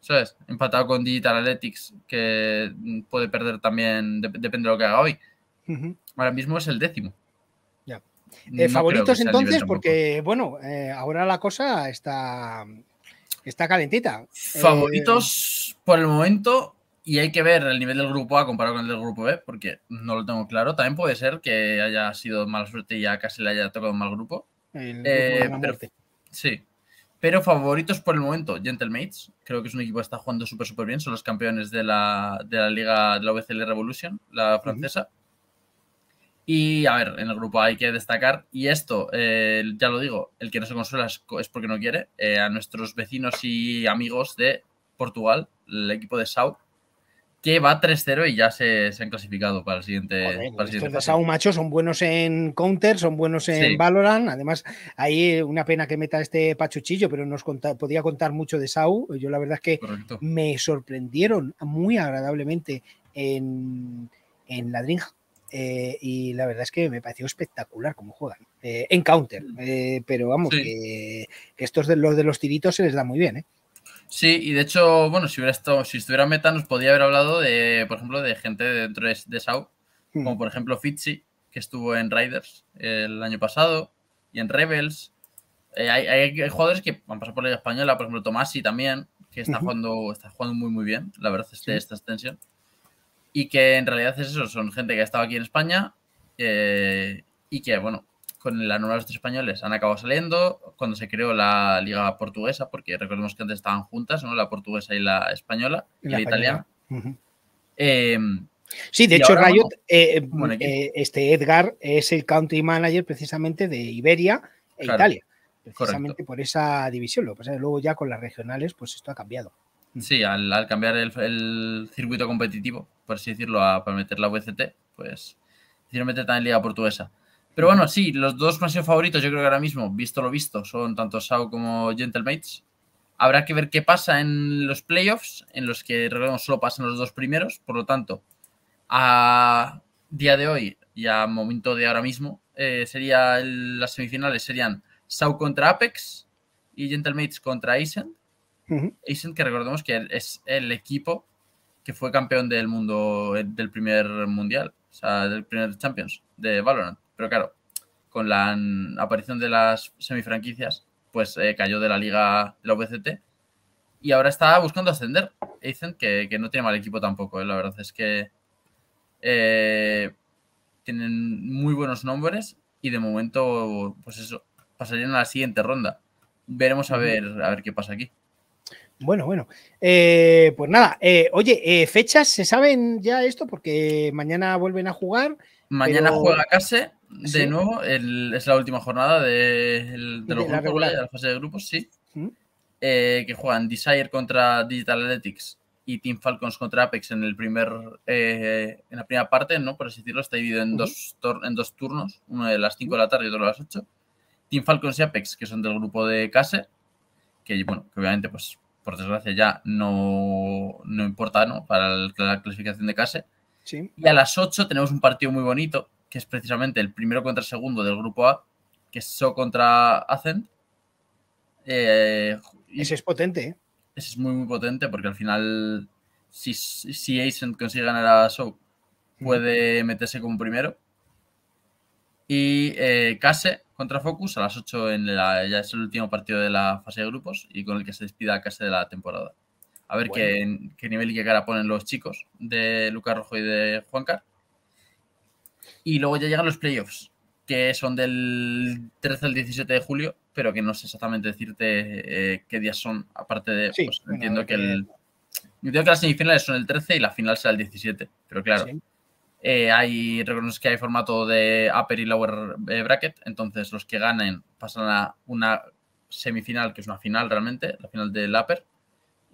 ¿Sabes? Empatado con Digital Analytics, que puede perder también, depende de lo que haga hoy. Ahora mismo es el décimo. Ya. Eh, favoritos entonces, porque bueno, eh, ahora la cosa está, está calentita. Eh, favoritos por el momento, y hay que ver el nivel del grupo A comparado con el del grupo B, porque no lo tengo claro. También puede ser que haya sido mala suerte y ya casi le haya tocado mal grupo. sí, pero favoritos por el momento, Gentlemates. Creo que es un equipo que está jugando súper, súper bien. Son los campeones de la, liga de la VCL Revolution, la francesa. Y a ver, en el grupo hay que destacar, y esto, eh, ya lo digo, el que no se consuela es, porque no quiere, eh, a nuestros vecinos y amigos de Portugal, el equipo de South que va 3-0 y ya se, han clasificado para el siguiente. Joder, para Macho son buenos en Counter, son buenos en Valorant. Además, hay eh, una pena que meta este Pachuchillo, pero nos podía contar mucho de Sau. Yo la verdad es que me sorprendieron muy agradablemente en, en la eh, y la verdad es que me pareció espectacular cómo juegan eh, en counter, pero vamos, que, estos de los de los tiritos se les da muy bien. ¿eh? Sí, y de hecho, bueno, si hubiera esto si estuviera Meta, nos podría haber hablado de, por ejemplo, de gente dentro de, de como hmm. por ejemplo Fitzy, que estuvo en Riders el año pasado, y en Rebels. Eh, hay, hay, jugadores que han pasado por la Liga Española, por ejemplo, Tomasi también, que está jugando, está jugando muy muy bien, la verdad, este, esta extensión. Y que en realidad es eso, son gente que ha estado aquí en España eh, y que, bueno, con la norma de los españoles han acabado saliendo. Cuando se creó la liga portuguesa, porque recordemos que antes estaban juntas, ¿no? La portuguesa y la española y la, italiana. Em, sí, de hecho, Riot, eh, eh, este Edgar es el county manager precisamente de Iberia e Italia. Precisamente por esa división. Lo luego ya con las regionales, pues esto ha cambiado. Mm. Sí, al, cambiar el, circuito competitivo, por así decirlo, a, para meter la VCT, pues hicieron meter también Liga Portuguesa. Pero bueno, sí, los dos más favoritos, yo creo que ahora mismo, visto lo visto, son tanto Sao como Gentlemates. Habrá que ver qué pasa en los playoffs, en los que recordemos solo pasan los dos primeros. Por lo tanto, a día de hoy y a momento de ahora mismo, eh, sería las semifinales serían Sao contra Apex y Gentlemates contra Aizen. Uh que recordemos que es el equipo que fue campeón del mundo del primer mundial, o sea, del primer Champions de Valorant. Pero claro, con la aparición de las semifranquicias, pues eh, cayó de la liga la VCT y ahora está buscando ascender. Dicen que, no tiene mal equipo tampoco, eh, la verdad es que eh, tienen muy buenos nombres y de momento, pues eso, pasarían a la siguiente ronda. Veremos a ver, qué pasa aquí. Bueno, bueno. pues nada, oye, fechas, ¿se saben ya esto? Porque mañana vuelven a jugar. Mañana juega Case de nuevo, es la última jornada de, los grupos, la, de la fase de grupos, sí. ¿Mm? Eh, que juegan Desire contra Digital Athletics y Team Falcons contra Apex en el primer eh, en la primera parte, ¿no? Por así decirlo, está dividido en, ¿Mm? dos, en dos turnos, uno de las 5 ¿Mm? de la tarde y otro de las 8. Team Falcons y Apex, que son del grupo de Case, que bueno, que obviamente, pues, por desgracia, ya no, importa, ¿no? Para la clasificación de Case. Y a las 8 tenemos un partido muy bonito que es precisamente el primero contra segundo del grupo A, que es So contra Ascent. Eh, y Ese es potente, ¿eh? Ese es muy, muy potente porque al final, si, si consigue ganar a So, puede meterse como primero. Y eh, Case contra Focus a las 8 en ya es el último partido de la fase de grupos y con el que se despida Case de la temporada. A ver qué, qué, nivel y qué cara ponen los chicos de Lucas Rojo y de Juanca y luego ya llegan los playoffs, que son del 13 al 17 de julio, pero que no sé exactamente decirte eh, qué días son, aparte de, pues, entiendo que que las semifinales son el 13 y la final será el 17, pero claro. Eh, hay, reconozco que hay formato de upper y lower eh, bracket, entonces los que ganen pasan a una semifinal, que es una final realmente, la final del upper,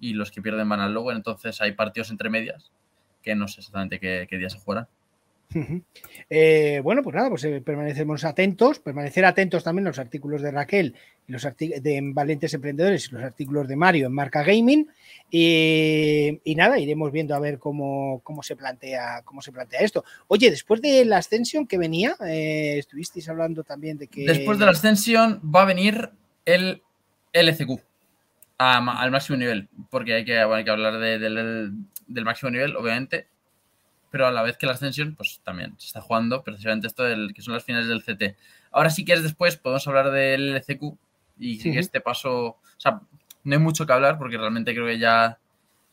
y los que pierden van al lower, entonces hay partidos entre medias, que no sé exactamente qué, días se jugarán. Eh, bueno, pues nada, pues eh, permanecemos atentos, permanecer atentos también a los artículos de Raquel los los de Valientes Emprendedores y los artículos de Mario en Marca Gaming. Y, nada, iremos viendo a ver cómo, cómo, se plantea, cómo se plantea esto. Oye, después de la ascensión que venía, eh, estuvisteis hablando también de que. Después de la Ascension va a venir el LCQ al máximo nivel, porque hay que, hay que hablar del, del máximo nivel, obviamente pero a la vez que la ascensión, pues también se está jugando precisamente esto del que son las finales del CT. Ahora si quieres después, podemos hablar del LCQ y este paso, o sea, no hay mucho que hablar porque realmente creo que ya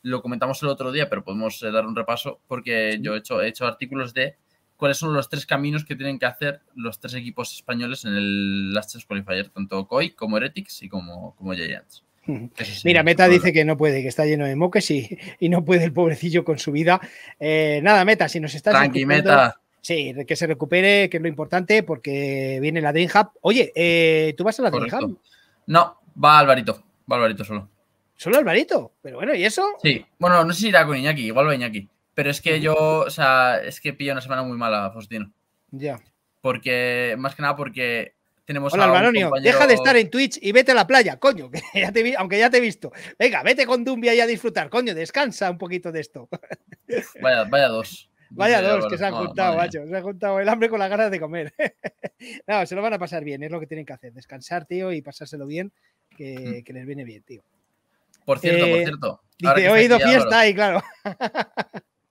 lo comentamos el otro día, pero podemos eh, dar un repaso porque yo he hecho, he hecho artículos de cuáles son los tres caminos que tienen que hacer los tres equipos españoles en el Last Chance Qualifier, tanto COI como Heretics y como, como Giants. Mira, Meta dice que no puede, que está lleno de moques y, no puede el pobrecillo con su vida. Eh, nada, Meta, si nos estás. Tranqui, Meta. Sí, que se recupere, que es lo importante, porque viene la Hub. Oye, eh, ¿tú vas a la Hub? No, va Alvarito, va Alvarito solo. ¿Solo Alvarito? Pero bueno, ¿y eso? Sí, bueno, no sé si irá con Iñaki, igual va Iñaki. Pero es que yo, o sea, es que pillo una semana muy mala, Faustino. Ya. Porque, más que nada porque tenemos Hola, Alvaronio, deja de estar en Twitch y vete a la playa, coño, aunque ya te he visto. Venga, vete con Dumbia y a disfrutar, coño, descansa un poquito de esto. Vaya, vaya dos. Vaya dos que se han juntado, macho. Se ha juntado el hambre con las ganas de comer. no, se lo van a pasar bien, es lo que tienen que hacer. Descansar, tío, y pasárselo bien, que, mm. les viene bien, tío. Por cierto, por eh, cierto. Dice, he oído fiesta y claro.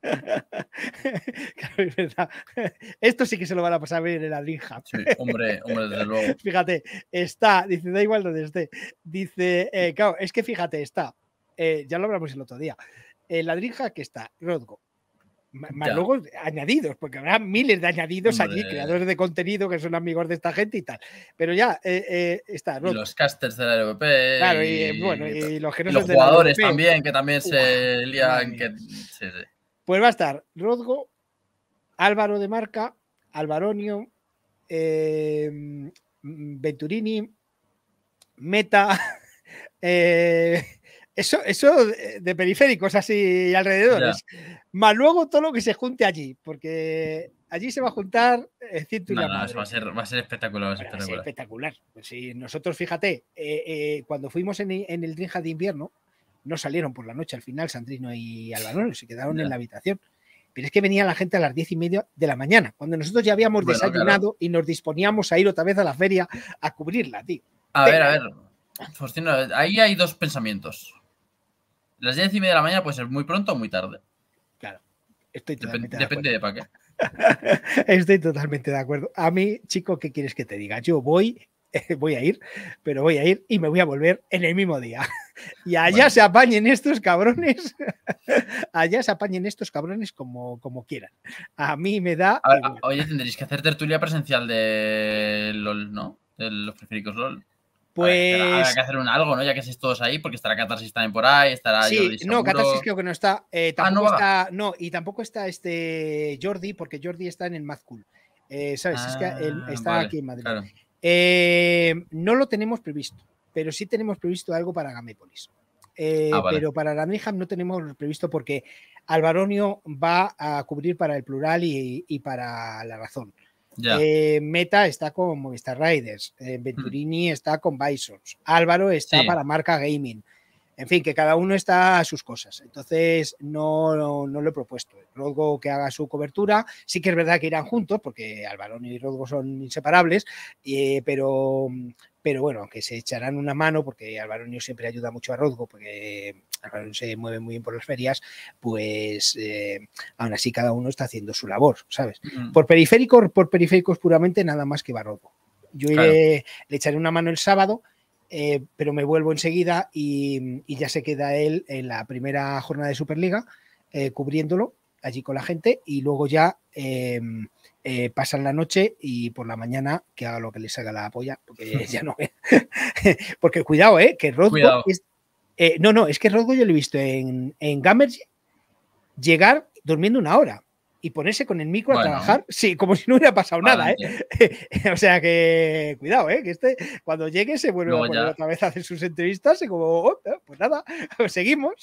Esto sí que se lo van a pasar bien en la Dreamhack. Sí, hombre, hombre, desde luego. Fíjate, está, dice, da igual donde esté. Dice, eh, claro, es que fíjate, está, eh, ya lo hablamos el otro día. En la que está Rodgo, más luego añadidos, porque habrá miles de añadidos allí, creadores de contenido que son amigos de esta gente y tal. Pero ya eh, está. ¿no? Y los casters de la Claro, y, bueno, y, los, jugadores también, que también se lían. Que... Pues va a estar Rodgo, Álvaro de Marca, Alvaronio, em, Venturini, Meta. Eh, eso, eso de periféricos así alrededores. Más luego todo lo que se junte allí, porque allí se va a juntar el eh, va, a ser, espectacular. Va a ser espectacular. Si pues nosotros, fíjate, eh, cuando fuimos en, el Drinja de invierno, no salieron por la noche al final, Sandrino y Albanón, se quedaron en la habitación. Pero es que venía la gente a las diez y media de la mañana, cuando nosotros ya habíamos desayunado y nos disponíamos a ir otra vez a la feria a cubrirla, tío. A ver, a ver. ahí hay dos pensamientos. Las diez y media de la mañana puede ser muy pronto o muy tarde. Claro. Estoy totalmente de Depende de para qué. Estoy totalmente de acuerdo. A mí, chico, ¿qué quieres que te diga? Yo voy voy a ir, pero voy a ir y me voy a volver en el mismo día. Y allá se apañen estos cabrones, allá se apañen estos cabrones como, como quieran. A mí me da... Hoy tendréis que hacer tertulia presencial de LOL, ¿no? De los periféricos LOL. Pues. que hacer un algo, ¿no? Ya que estéis todos ahí, porque estará Catarsis también por ahí, estará. Sí, no, Catarsis creo que no está. Eh, ah, tampoco no está. No, y tampoco está este Jordi, porque Jordi está en el Mad eh, ¿Sabes? es que él ah, está aquí en Madrid. Claro. Eh, no lo tenemos previsto, pero sí tenemos previsto algo para Gamépolis. Eh, ah, pero para Birmingham no tenemos previsto porque Alvaronio va a cubrir para el plural y, para la razón. Eh, Meta está con Movistar Riders, hmm. Venturini está con Bisons, Álvaro está para Marca Gaming, en fin, que cada uno está a sus cosas. Entonces, no, no, lo he propuesto. Rodgo que haga su cobertura. Sí que es verdad que irán juntos, porque Alvaro y Rodgo son inseparables, eh, pero, pero bueno, que se echarán una mano, porque Alvaronio siempre ayuda mucho a Rodgo, porque se mueve muy bien por las ferias, pues eh, aún así cada uno está haciendo su labor, ¿sabes? Mm. Por periféricos, por periféricos puramente, nada más que va Yo le echaré una mano el sábado eh, pero me vuelvo enseguida y, ya se queda él en la primera jornada de Superliga eh, cubriéndolo allí con la gente y luego ya em, eh, pasan la noche y por la mañana que haga lo que le salga la polla, porque ya no. porque cuidado, Que Rodgo no, no, es que Rodgo yo lo he visto en, en llegar durmiendo una hora y ponerse con el micro a trabajar, sí, como si no hubiera pasado nada, ¿eh? o sea que cuidado, ¿eh? Que este cuando llegue se vuelve a poner otra vez a hacer sus entrevistas y como, oh, eh, pues nada, seguimos.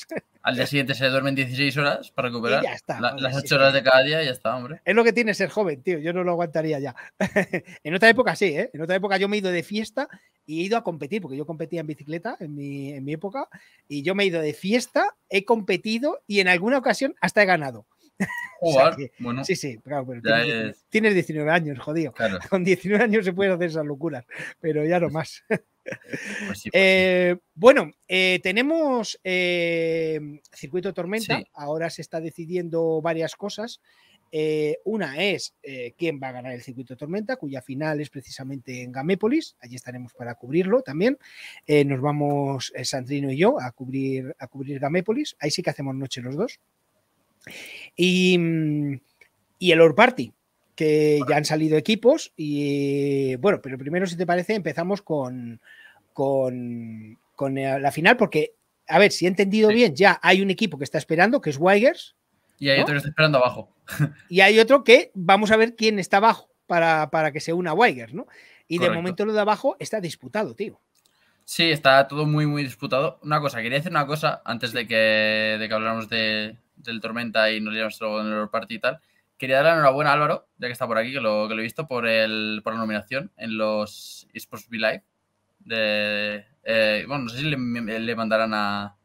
Al día siguiente se duermen 16 horas para recuperar. las 8 horas de cada día y ya está, hombre. Es lo que tiene ser joven, tío, yo no lo aguantaría ya. en otra época sí, ¿eh? En otra época yo me he ido de fiesta y he ido a competir, porque yo competía en bicicleta en mi, en mi época, y yo me he ido de fiesta, he competido y en alguna ocasión hasta he ganado. Sí, sí, claro, pero tienes, 19 años, jodido. Con 19 años se pueden hacer esas locuras, pero ya no pues más. Pues eh, bueno, eh, tenemos eh, Circuito Tormenta. Ahora se está decidiendo varias cosas. una es quién va a ganar el Circuito Tormenta, cuya final es precisamente en Gamépolis. Allí estaremos para cubrirlo también. nos vamos Sandrino y yo a cubrir, a cubrir Gamépolis. Ahí sí que hacemos noche los dos. Y, el Or Party, que ya han salido equipos. Y bueno, pero primero, si te parece, empezamos con, con, con eh, la final, porque, a ver, si he entendido bien, ya hay un equipo que está esperando, que es Wigers. Y hay otro que está esperando abajo. Y hay otro que vamos a ver quién está abajo para, para que se una a Wigers, ¿no? Y de momento lo de abajo está disputado, tío. Sí, está todo muy, muy disputado. Una cosa, quería decir una cosa antes de que, de que habláramos de, del Tormenta y nos liamos todo en el Party y tal. Quería dar la enhorabuena a Álvaro, ya que está por aquí, que lo, que lo he visto, por, el, por la nominación en los eSports Be Live. Eh, bueno, no sé si le, mandarán a,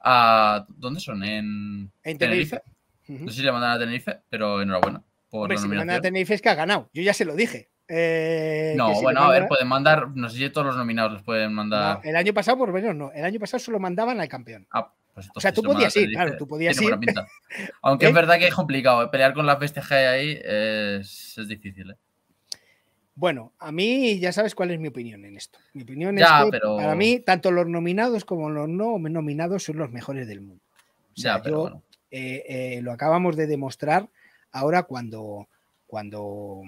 a, ¿Dónde son? En, Tenerife. No sé si le mandarán a Tenerife, pero enhorabuena. Por Hombre, la mandan a Tenerife es que ha ganado. Yo ya se lo dije. Eh, no, bueno, a ver, pueden mandar, no sé si todos los nominados los pueden mandar. el año pasado, por menos no, el año pasado solo mandaban al campeón. Ah, pues o sea, tú podías ir, claro, tú podías ir. Aunque es ¿Eh? verdad que es complicado, ¿eh? pelear con la bestias ahí es, difícil. Bueno, a mí ya sabes cuál es mi opinión en esto. Mi opinión es que pero... para mí, tanto los nominados como los no nominados son los mejores del mundo. O sea, pero bueno. lo acabamos de demostrar ahora cuando, cuando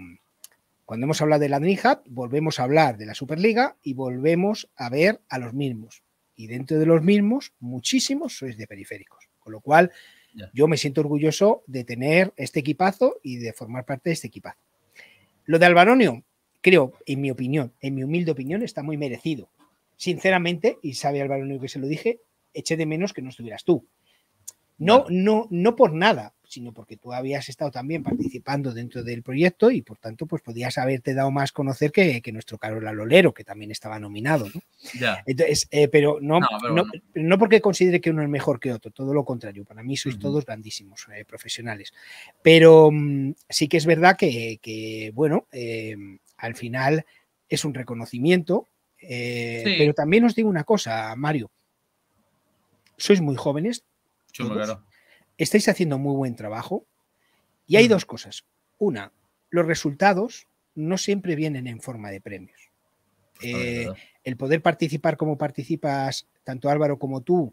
cuando hemos hablado de la Dream volvemos a hablar de la Superliga y volvemos a ver a los mismos. Y dentro de los mismos, muchísimos sois de periféricos. Con lo cual, yo me siento orgulloso de tener este equipazo y de formar parte de este equipazo. Lo de Albaronio, creo, en mi opinión, en mi humilde opinión, está muy merecido. Sinceramente, y sabe Albaronio que se lo dije, eché de menos que no estuvieras tú. No, no, no por nada, sino porque tú habías estado también participando dentro del proyecto y por tanto pues podías haberte dado más conocer que, que nuestro Carol Alolero que también estaba nominado. Eh, pero, no, no, porque considere que uno es mejor que otro, todo lo contrario, para mí sois todos grandísimos eh, profesionales. Pero mm, sí que es verdad que, bueno, em, al final es un reconocimiento, eh, pero también os digo una cosa, Mario, sois muy jóvenes. claro estáis haciendo muy buen trabajo y hay dos cosas. Una, los resultados no siempre vienen en forma de premios. Eh, el poder participar como participas tanto Álvaro como tú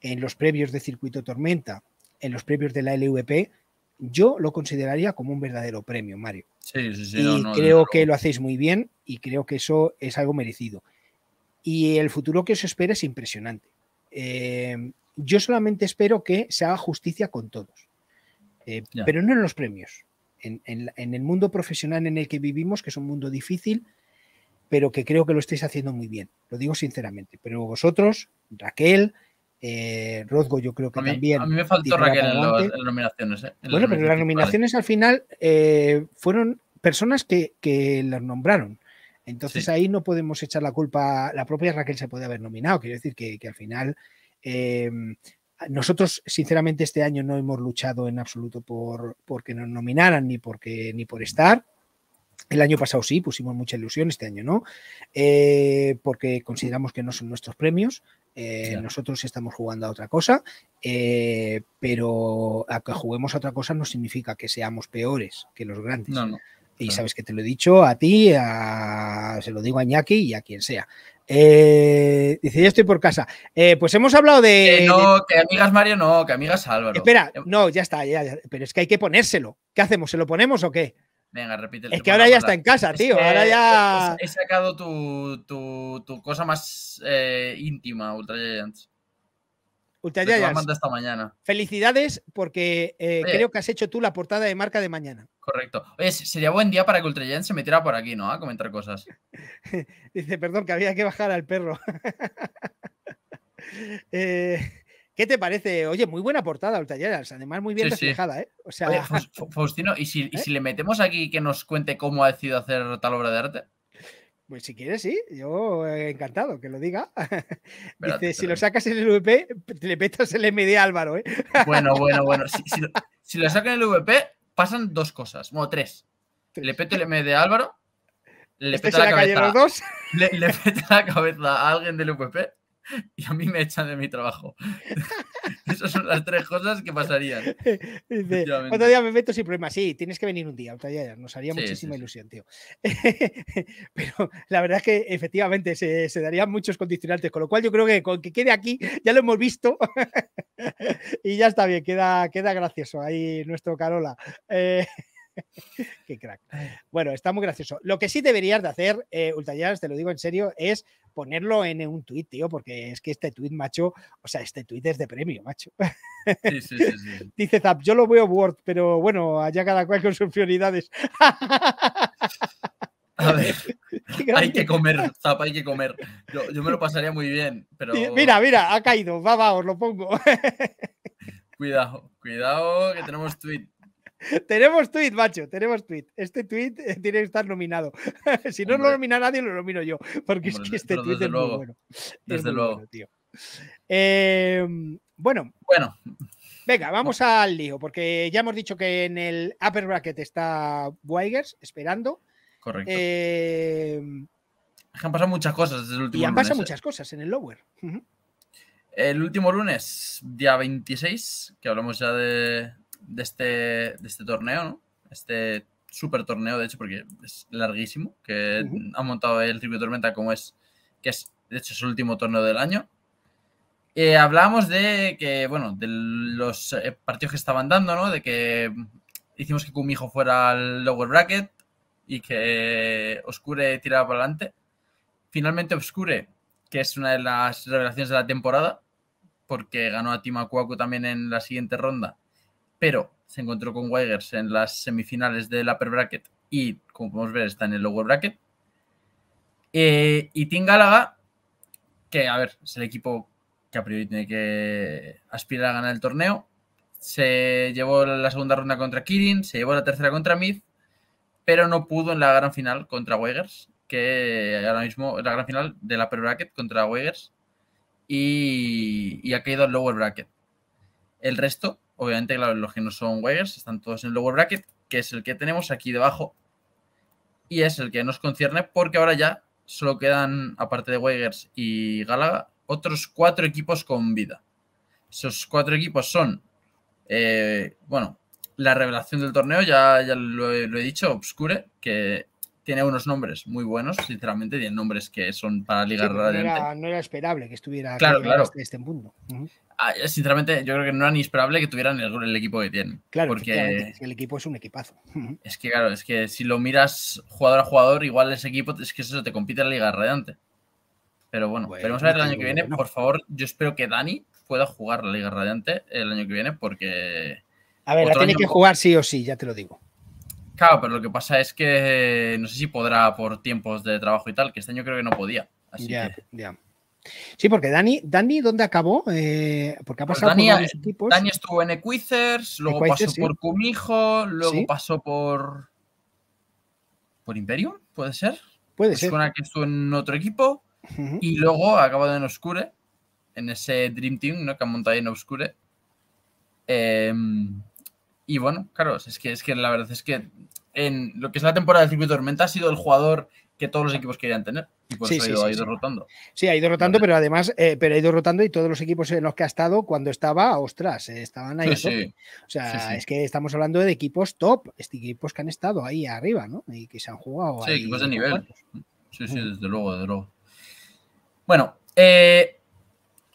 en los premios de Circuito Tormenta, en los premios de la LVP, yo lo consideraría como un verdadero premio, Mario. Sí, y creo que lo hacéis muy bien y creo que eso es algo merecido. Y el futuro que os espera es impresionante. Eh, yo solamente espero que se haga justicia con todos, eh, pero no en los premios. En, el mundo profesional en el que vivimos, que es un mundo difícil, pero que creo que lo estáis haciendo muy bien. Lo digo sinceramente. Pero vosotros, Raquel, eh, yo creo que también. A mí me faltó Raquel en, las nominaciones. ¿eh? bueno, pero las nominaciones al final eh, fueron personas que, las nombraron. Entonces ahí no podemos echar la culpa, la propia Raquel se puede haber nominado, quiero decir que al final Em, nosotros, sinceramente, este año no hemos luchado en absoluto por que nos nominaran ni porque ni por estar. El año pasado sí, pusimos mucha ilusión, este año no, eh, porque consideramos que no son nuestros premios. Eh, nosotros estamos jugando a otra cosa, eh, pero a que juguemos a otra cosa no significa que seamos peores que los grandes. Y sabes que te lo he dicho a ti, a, se lo digo a Ñaki y a quien sea. Eh, dice, ya estoy por casa. Eh, pues hemos hablado de. no, que amigas Mario no, que amigas Álvaro. Espera, em no, ya está, ya, ya, pero es que hay que ponérselo. ¿Qué hacemos? ¿Se lo ponemos o qué? Venga, repítelo. Es que ahora ya está en casa, tío. Ahora ya. He sacado tu, cosa más eh, íntima, Ultra Giants. Ultra Giants. mañana. Felicidades, porque creo que has hecho tú la portada de marca de mañana. Correcto. Oye, sería buen día para que Ultrayen se metiera por aquí, ¿no? A comentar cosas. Dice, perdón, que había que bajar al perro. Eh, ¿Qué te parece? Oye, muy buena portada, Ultrayen. Además, muy bien reflejada, ¿eh? O sea... Faustino, ¿y ¿Eh? si, le metemos aquí que nos cuente cómo ha decidido hacer tal obra de arte? Pues si quieres, sí, yo eh, encantado que lo diga. Dice, si lo sacas en el VP, le petas el MD Álvaro, ¿eh? Bueno, bueno, bueno. Si, lo sacas en el VP, pasan dos cosas, bueno, tres. Le peto el M de Álvaro, le este peta la cabeza. Le, la cabeza a alguien del UPP. y a mí me echan de mi trabajo. Esas son las tres cosas que pasarían. otro día me meto sin problema. Sí, tienes que venir un día. Otro día nos haría muchísima ilusión, tío. Pero la verdad es que efectivamente se, darían muchos condicionantes, con lo cual yo creo que con que quede aquí, ya lo hemos visto. y ya está bien, queda, queda gracioso ahí nuestro Carola. Eh, Qué crack. Bueno, está muy gracioso. Lo que sí deberías de hacer, eh, te lo digo en serio, es ponerlo en un tuit, tío, porque es que este tuit, macho, o sea, este tuit es de premio, macho. Sí, sí, sí, Dice Zap, yo lo veo Word, pero bueno, allá cada cual con sus prioridades. A ver, hay que comer, Zap, hay que comer. Yo, me lo pasaría muy bien, pero... Mira, mira, ha caído, va, va, os lo pongo. Cuidado, cuidado, que tenemos tuit Tenemos tweet, macho, tenemos tweet. Este tweet eh, tiene que estar nominado. si no lo nomina nadie, lo nomino yo. Porque es que este tweet es luego. muy bueno. Desde luego. Bueno, tío. Em, bueno. Venga, vamos al lío, porque ya hemos dicho que en el upper bracket está Weigers esperando. Correcto. Em, han pasado muchas cosas desde el último lunes. Y han pasado ¿eh? muchas cosas en el lower. El último lunes, día 26, que hablamos ya de, de este, de este torneo, Este super torneo, de hecho, porque es larguísimo, que ha montado el Triple Tormenta como es, que es, de hecho, es el último torneo del año. Eh, hablamos de que, bueno, de los eh, partidos que estaban dando, ¿no? De que hicimos que Kumijo fuera al lower bracket y que Oscure tiraba para adelante. Finalmente Oscure, que es una de las revelaciones de la temporada, porque ganó a Timacuaco también en la siguiente ronda pero se encontró con Weigers en las semifinales del upper bracket y, como podemos ver, está en el lower bracket. Eh, y Team Galaga, que, a ver, es el equipo que a priori tiene que aspirar a ganar el torneo, se llevó la segunda ronda contra Kirin, se llevó la tercera contra Mid, pero no pudo en la gran final contra Weigers, que ahora mismo es la gran final del upper bracket contra Weigers y, ha caído el lower bracket. El resto, Obviamente, los que no son Weigers están todos en el lower bracket, que es el que tenemos aquí debajo. Y es el que nos concierne porque ahora ya solo quedan, aparte de Weigers y Galaga, otros cuatro equipos con vida. Esos cuatro equipos son, eh, bueno, la revelación del torneo, ya, ya lo, he, dicho, Obscure, que tiene unos nombres muy buenos, sinceramente, tiene nombres que son para ligar Radio. no, era, esperable que estuviera claro, este, este, mundo sinceramente, yo creo que no era ni esperable que tuvieran el, equipo que tienen. Claro, porque el equipo es un equipazo. Es que, claro, es que si lo miras jugador a jugador, igual ese equipo es que eso te compite la liga radiante. Pero bueno, esperemos a ver el año que viene. Por favor, yo espero que Dani pueda jugar la liga radiante el año que viene porque. A ver, la tiene que jugar sí o sí, ya te lo digo. Claro, pero lo que pasa es que no sé si podrá por tiempos de trabajo y tal, que este año creo que no podía. Así ya, que... ya. Sí, porque Dani, Dani ¿dónde acabó? Eh, porque ha pues pasado por Dani, eh, equipos. Dani estuvo en Equizers, luego pasó por Cumijo, luego pasó por. por Imperium, ¿puede ser? Puede es ser. que estuvo en otro equipo y luego ha acabado en Oscure, en ese Dream Team ¿no? que ha montado en Oscure. Em, y bueno, claro, es que, es que la verdad es que en lo que es la temporada del circuito de tormenta ha sido el jugador que todos los equipos querían tener. Y sí, ha, ido, rotando. Sí, ha ido rotando, pero además, eh, pero ha ido rotando y todos los equipos en los que ha estado cuando estaba, ostras, eh, estaban ahí. O sea, es que estamos hablando de equipos top, este equipos que han estado ahí arriba, ¿no? Y que se han jugado. Sí, equipos de nivel. Sí, sí, mm. desde luego, desde luego. Bueno, eh,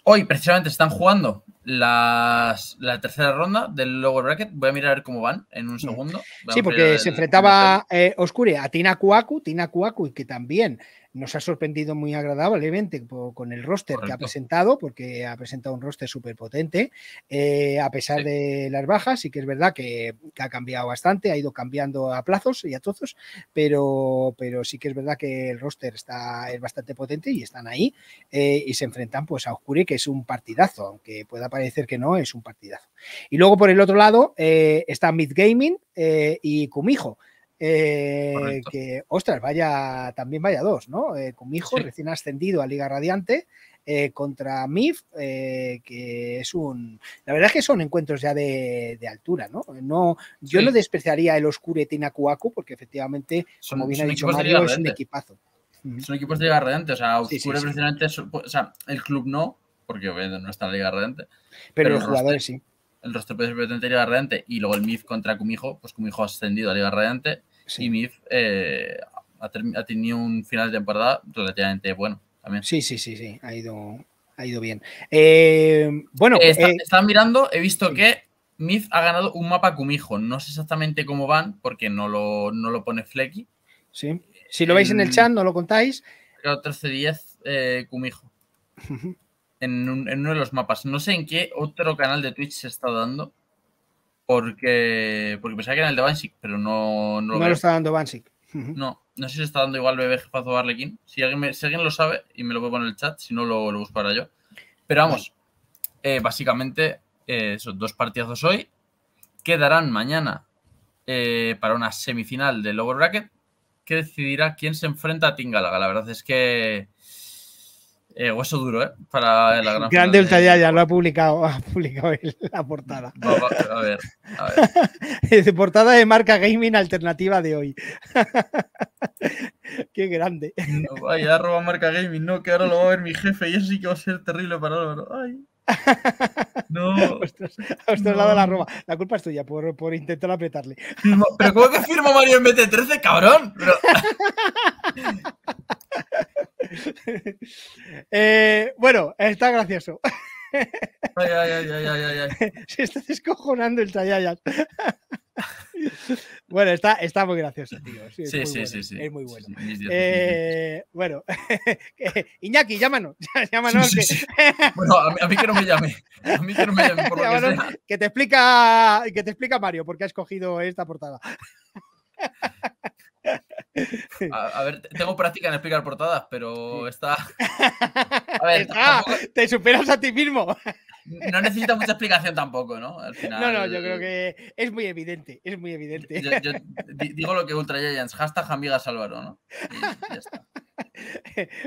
hoy precisamente están jugando la tercera ronda del logo Bracket. Voy a mirar a cómo van en un mm. segundo. sí, porque se enfrentaba eh, Oscure a Tina Kuaku, Tina que también nos ha sorprendido muy agradablemente con el roster que ha presentado, porque ha presentado un roster súper potente, eh, a pesar de las bajas, sí que es verdad que, ha cambiado bastante, ha ido cambiando a plazos y a trozos, pero, pero sí que es verdad que el roster está, es bastante potente y están ahí eh, y se enfrentan pues a Oscuri, que es un partidazo, aunque pueda parecer que no, es un partidazo. Y luego por el otro lado están eh, está Mid Gaming y Kumijo. Eh, que, ostras, vaya, también vaya dos, ¿no? Eh, con recién ascendido a Liga Radiante eh, contra MIF, eh, que es un. La verdad es que son encuentros ya de, altura, ¿no? no yo no despreciaría el Oscure y porque efectivamente, como bien ha dicho Mario, es un equipazo. Son equipos de Liga Radiante, o sea, Oscure o sea, el club no, porque obviamente no está en Liga Radiante. Pero, los jugadores sí. El rostro puede ser Liga Radiante y luego el MIF contra cumijo pues Kumijo ha ascendido a Liga Radiante y MIF eh, ha, tenido un final de temporada relativamente bueno también. Sí, sí, sí, sí, ha ido, ha ido bien. Eh, bueno, están eh, mirando, he visto que MIF ha ganado un mapa Kumijo. No sé exactamente cómo van porque no lo, no lo pone Flecky. Sí. Si lo veis en, el chat, no lo contáis. Creo 13-10 Kumijo. en uno de los mapas. No sé en qué otro canal de Twitch se está dando porque, porque pensaba que era el de Bansic, pero no, no lo, no lo está dando Bansic. No, no sé si está dando igual bebé jefazo o Si alguien, alguien lo sabe y me lo puede poner en el chat, si no lo, lo busco yo. Pero vamos, eh, básicamente eh, esos dos partidazos hoy quedarán mañana eh, para una semifinal del Lower Bracket que decidirá quién se enfrenta a Tingalaga. La verdad es que eh, hueso duro, ¿eh? Para la gran Grande el ya lo ha publicado, ha publicado la portada. a ver, a ver. portada de marca gaming alternativa de hoy. Qué grande. No, vaya, arroba marca gaming, no, que ahora lo va a ver mi jefe y eso sí que va a ser terrible para Álvaro. Ay. No. Ostras, ostras Lado la roba. La culpa es tuya por, por intentar apretarle. pero ¿cómo que firmo Mario en BT13, cabrón? Eh, bueno, está gracioso. Se está descojonando el Chayayas. bueno, está, está muy gracioso, tío. Sí, sí, sí, sí, Es muy bueno. Eh, bueno, Iñaki, llámanos. bueno, a mí, que no me llame. A mí que no me llame, por lo que, que te explica, que te explica Mario por qué ha escogido esta portada. A, ver, tengo práctica en explicar portadas, pero está. Te superas a ti mismo. No necesita mucha explicación tampoco, ¿no? no, no, yo creo que es muy evidente, es muy evidente. Yo, digo lo que Ultra Giants, hashtag amigas ¿no?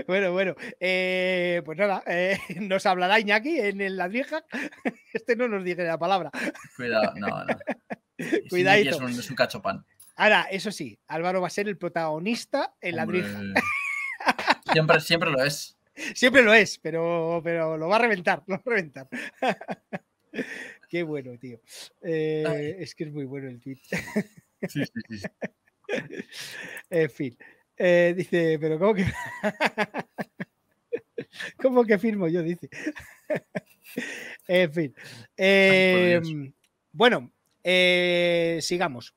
Bueno, bueno, eh, pues nada, eh, nos hablará Iñaki en el ladrija. Este no nos dice la palabra. Cuidado, no, no. Es un, es un cachopán. Ahora, eso sí, Álvaro va a ser el protagonista en la drija. Siempre, lo es. Siempre lo es, pero, pero lo va a reventar, lo va a reventar. Qué bueno, tío. Eh, es que es muy bueno el tweet. Sí, sí, sí. En fin. Eh, dice, pero ¿cómo que... ¿Cómo que firmo yo? Dice. en fin. Em, bueno, eh, sigamos.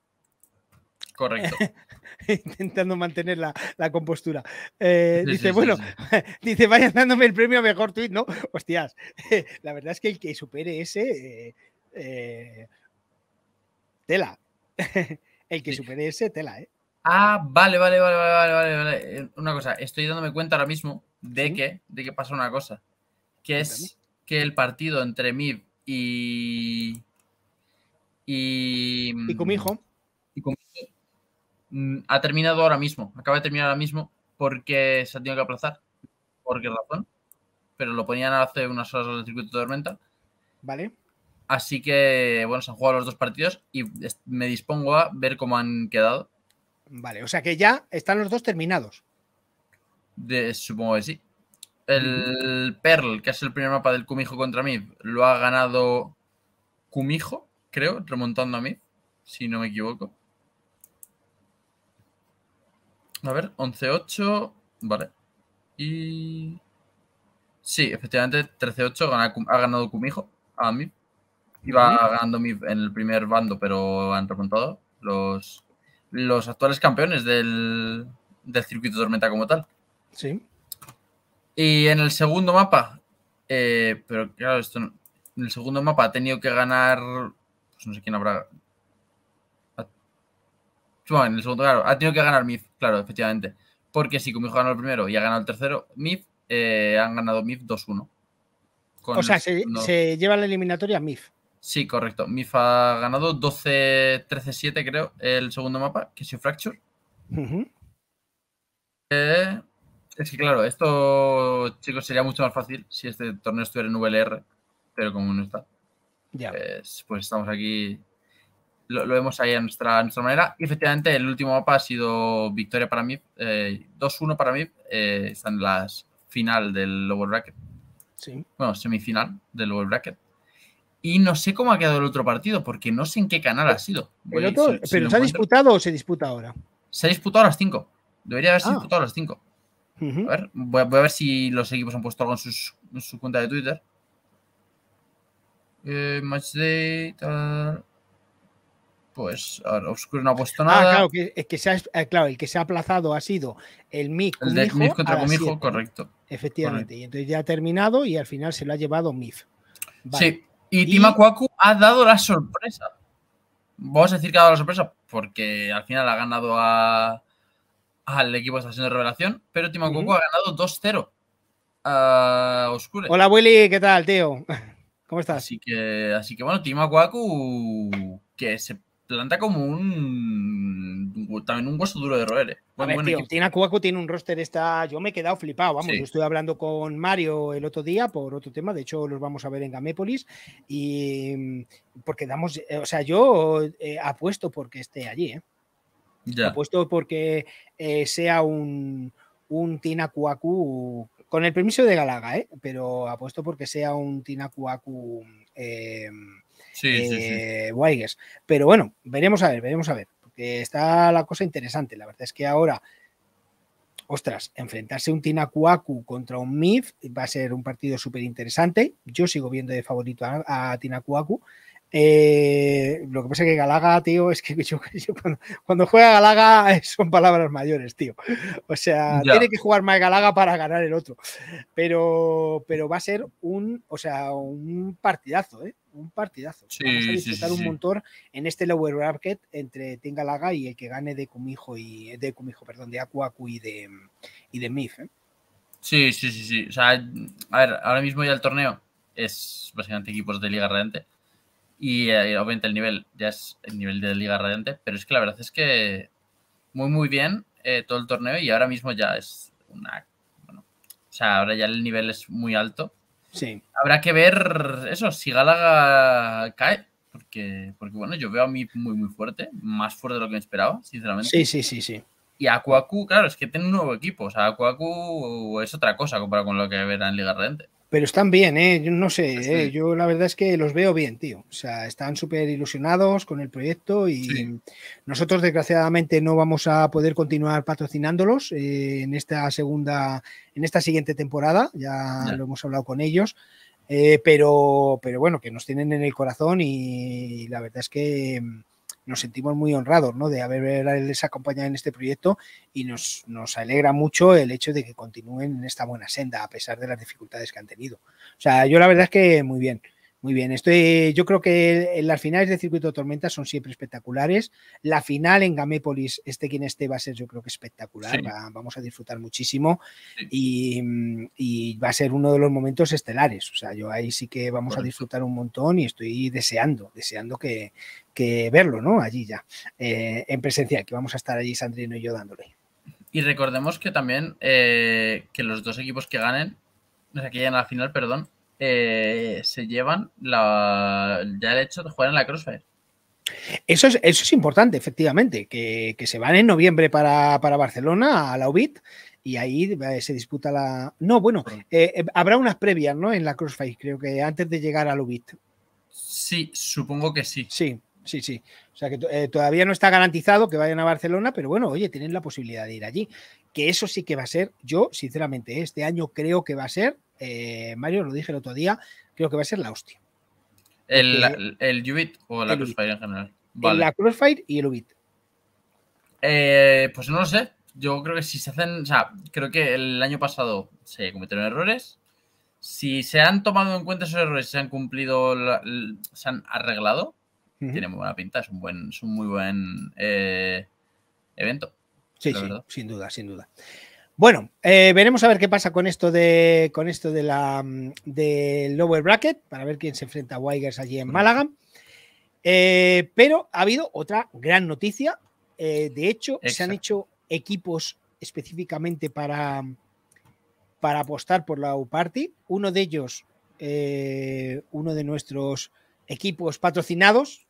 Correcto. Intentando mantener la, compostura. Eh, dice, bueno, dice, vayan dándome el premio a mejor tweet, ¿no? Hostias, la verdad es que el que supere ese. Eh, eh, tela. el que supere ese, tela, ¿eh? Ah, vale, vale, vale, vale, vale, vale. Una cosa, estoy dándome cuenta ahora mismo de que, de que pasa una cosa. Que es que el partido entre MIB y. Y. Y hijo Y Mm, ha terminado ahora mismo, acaba de terminar ahora mismo porque se ha tenido que aplazar. ¿Por qué razón? Pero lo ponían hace unas horas En el circuito de tormenta. Vale. Así que, bueno, se han jugado los dos partidos y me dispongo a ver cómo han quedado. Vale, o sea que ya están los dos terminados. supongo que sí. El Perl que es el primer mapa del Kumijo contra mí, lo ha ganado Kumijo, creo, remontando a mí, si no me equivoco. A ver, 11-8. Vale. Y. Sí, efectivamente, 13-8 ha ganado Kumijo a mí. Iba ganando en el primer bando, pero han remontado los, los actuales campeones del, del circuito tormenta como tal. Sí. Y en el segundo mapa, eh, pero claro, esto en el segundo mapa ha tenido que ganar, pues no sé quién habrá, bueno, en el segundo, claro. Ha ah, tenido que ganar MIF, claro, efectivamente. Porque si Kumijo ganó el primero y ha ganado el tercero, MIF eh, han ganado MIF 2-1. O sea, se, lleva la eliminatoria MIF. Sí, correcto. MIF ha ganado 12-13-7, creo, el segundo mapa, que es Fracture. Eh, es que, claro, esto, chicos, sería mucho más fácil si este torneo estuviera en VLR, pero como no está, ya. pues, pues estamos aquí lo, vemos ahí a nuestra, manera. Y efectivamente, el último mapa ha sido victoria para mí. 2-1 eh, para mí. Eh, están en las final del lower bracket. Sí. Bueno, semifinal del lower bracket. Y no sé cómo ha quedado el otro partido, porque no sé en qué canal ha sido. ¿Pero se ha disputado o se disputa ahora? Se ha disputado a las 5. Debería haberse ah. disputado a las 5. A ver, voy, a ver si los equipos han puesto algo en, su cuenta de Twitter. Eh, match pues Obscure no ha puesto ah, nada. Ah, claro, es eh, claro, el que se ha aplazado ha sido el MIF. El de MIF contra Comijo, correcto. Efectivamente, y entonces ya ha terminado y al final se lo ha llevado MIF. Sí, y, y... ha dado la sorpresa. Vamos a decir que ha dado la sorpresa porque al final ha ganado al equipo de Estación de Revelación, pero Timacuacu ha ganado 2-0 a Hola, Willy, ¿qué tal, tío? ¿Cómo estás? Así que, así que bueno, Timacuacu que se planta como un. También un hueso duro de roer. bueno eh. A Tina tiene un roster está. Yo me he quedado flipado, vamos. Yo estuve hablando con Mario el otro día por otro tema. De hecho, los vamos a ver en Gamépolis. Y mm, porque damos. Eh, o sea, yo eh, apuesto porque esté allí, ¿eh? Ya. Apuesto porque sea un, un Tina Con el permiso de Galaga, ¿eh? Pero apuesto porque sea un Tina Eh, sí, eh, Pero bueno, veremos a ver, veremos a ver, porque está la cosa interesante. La verdad es que ahora, ostras, enfrentarse un Tinacuacu contra un MIF va a ser un partido súper interesante. Yo sigo viendo de favorito a, a Tinacuacu. Eh, lo que pasa es que Galaga, tío, es que cuando, juega Galaga eh, son palabras mayores, tío. O sea, tiene que jugar más Galaga para ganar el otro. Pero, pero va a ser un, o sea, un partidazo, ¿eh? Un partidazo. Sí, Vamos a disfrutar un montón en este lower bracket entre Team Galaga y el que gane de Kumijo y de Kumijo, perdón, de Aku, Aku y de y de Mif, ¿eh? Sí, sí, sí, sí. O sea, a ver, ahora mismo ya el torneo es básicamente equipos de liga radiante y, obviamente eh, el nivel ya es el nivel de Liga Radiante, pero es que la verdad es que muy, muy bien eh, todo el torneo y ahora mismo ya es una. Bueno, o sea, ahora ya el nivel es muy alto. Sí. Habrá que ver eso, si Galaga cae, porque, porque bueno, yo veo a mí muy, muy fuerte, más fuerte de lo que me esperaba, sinceramente. Sí, sí, sí, sí. Y Aquacu, claro, es que tiene un nuevo equipo. O sea, Aquacu es otra cosa comparado con lo que verá en Liga Radiante. Pero están bien, ¿eh? Yo no sé, ¿eh? yo la verdad es que los veo bien, tío. O sea, están súper ilusionados con el proyecto y nosotros desgraciadamente no vamos a poder continuar patrocinándolos eh, en esta segunda, en esta siguiente temporada, ya lo hemos hablado con ellos, eh, pero, pero bueno, que nos tienen en el corazón y la verdad es que nos sentimos muy honrados ¿no? de haberles acompañado en este proyecto y nos, nos alegra mucho el hecho de que continúen en esta buena senda a pesar de las dificultades que han tenido. O sea, yo la verdad es que muy bien. Muy bien, estoy, yo creo que las finales de circuito de tormenta son siempre espectaculares. La final en Gamépolis, este quien esté, va a ser yo creo que espectacular. vamos a disfrutar muchísimo y, va a ser uno de los momentos estelares. O sea, yo ahí sí que vamos a disfrutar un montón y estoy deseando, deseando que, verlo, ¿no? Allí ya, eh, en presencial, que vamos a estar allí Sandrino y yo dándole. Y recordemos que también eh, que los dos equipos que ganen, o sea, que lleguen a la final, perdón, eh, se llevan la, ya el hecho de jugar en la Crossfire. Eso es, eso es importante, efectivamente, que, se van en noviembre para, Barcelona, a la UBIT, y ahí eh, se disputa la... No, bueno, eh, habrá unas previas, ¿no? En la Crossfire, creo que antes de llegar a la UBIT. Sí, supongo que sí. Sí, sí, sí. O sea que todavía no está garantizado que vayan a Barcelona, pero bueno, oye, tienen la posibilidad de ir allí. Que eso sí que va a ser, yo sinceramente, este año creo que va a ser eh, Mario, lo dije el otro día, creo que va a ser la hostia. El, el UBIT o la Crossfire en general. La Crossfire y el UBIT. Eh, pues no lo sé. Yo creo que si se hacen, o sea, creo que el año pasado se cometieron errores. Si se han tomado en cuenta esos errores, se han cumplido, se han arreglado, tiene muy buena pinta, es un buen, es un muy buen eh, evento. Sí, sí, sin duda, sin duda. Bueno, eh, veremos a ver qué pasa con esto de con esto de la mm, de lower bracket para ver quién se enfrenta a Weigers allí en Málaga. Eh, pero ha habido otra gran noticia. Eh, de hecho, se han hecho equipos específicamente para para apostar por la U-Party. Uno de ellos, uno de nuestros equipos patrocinados,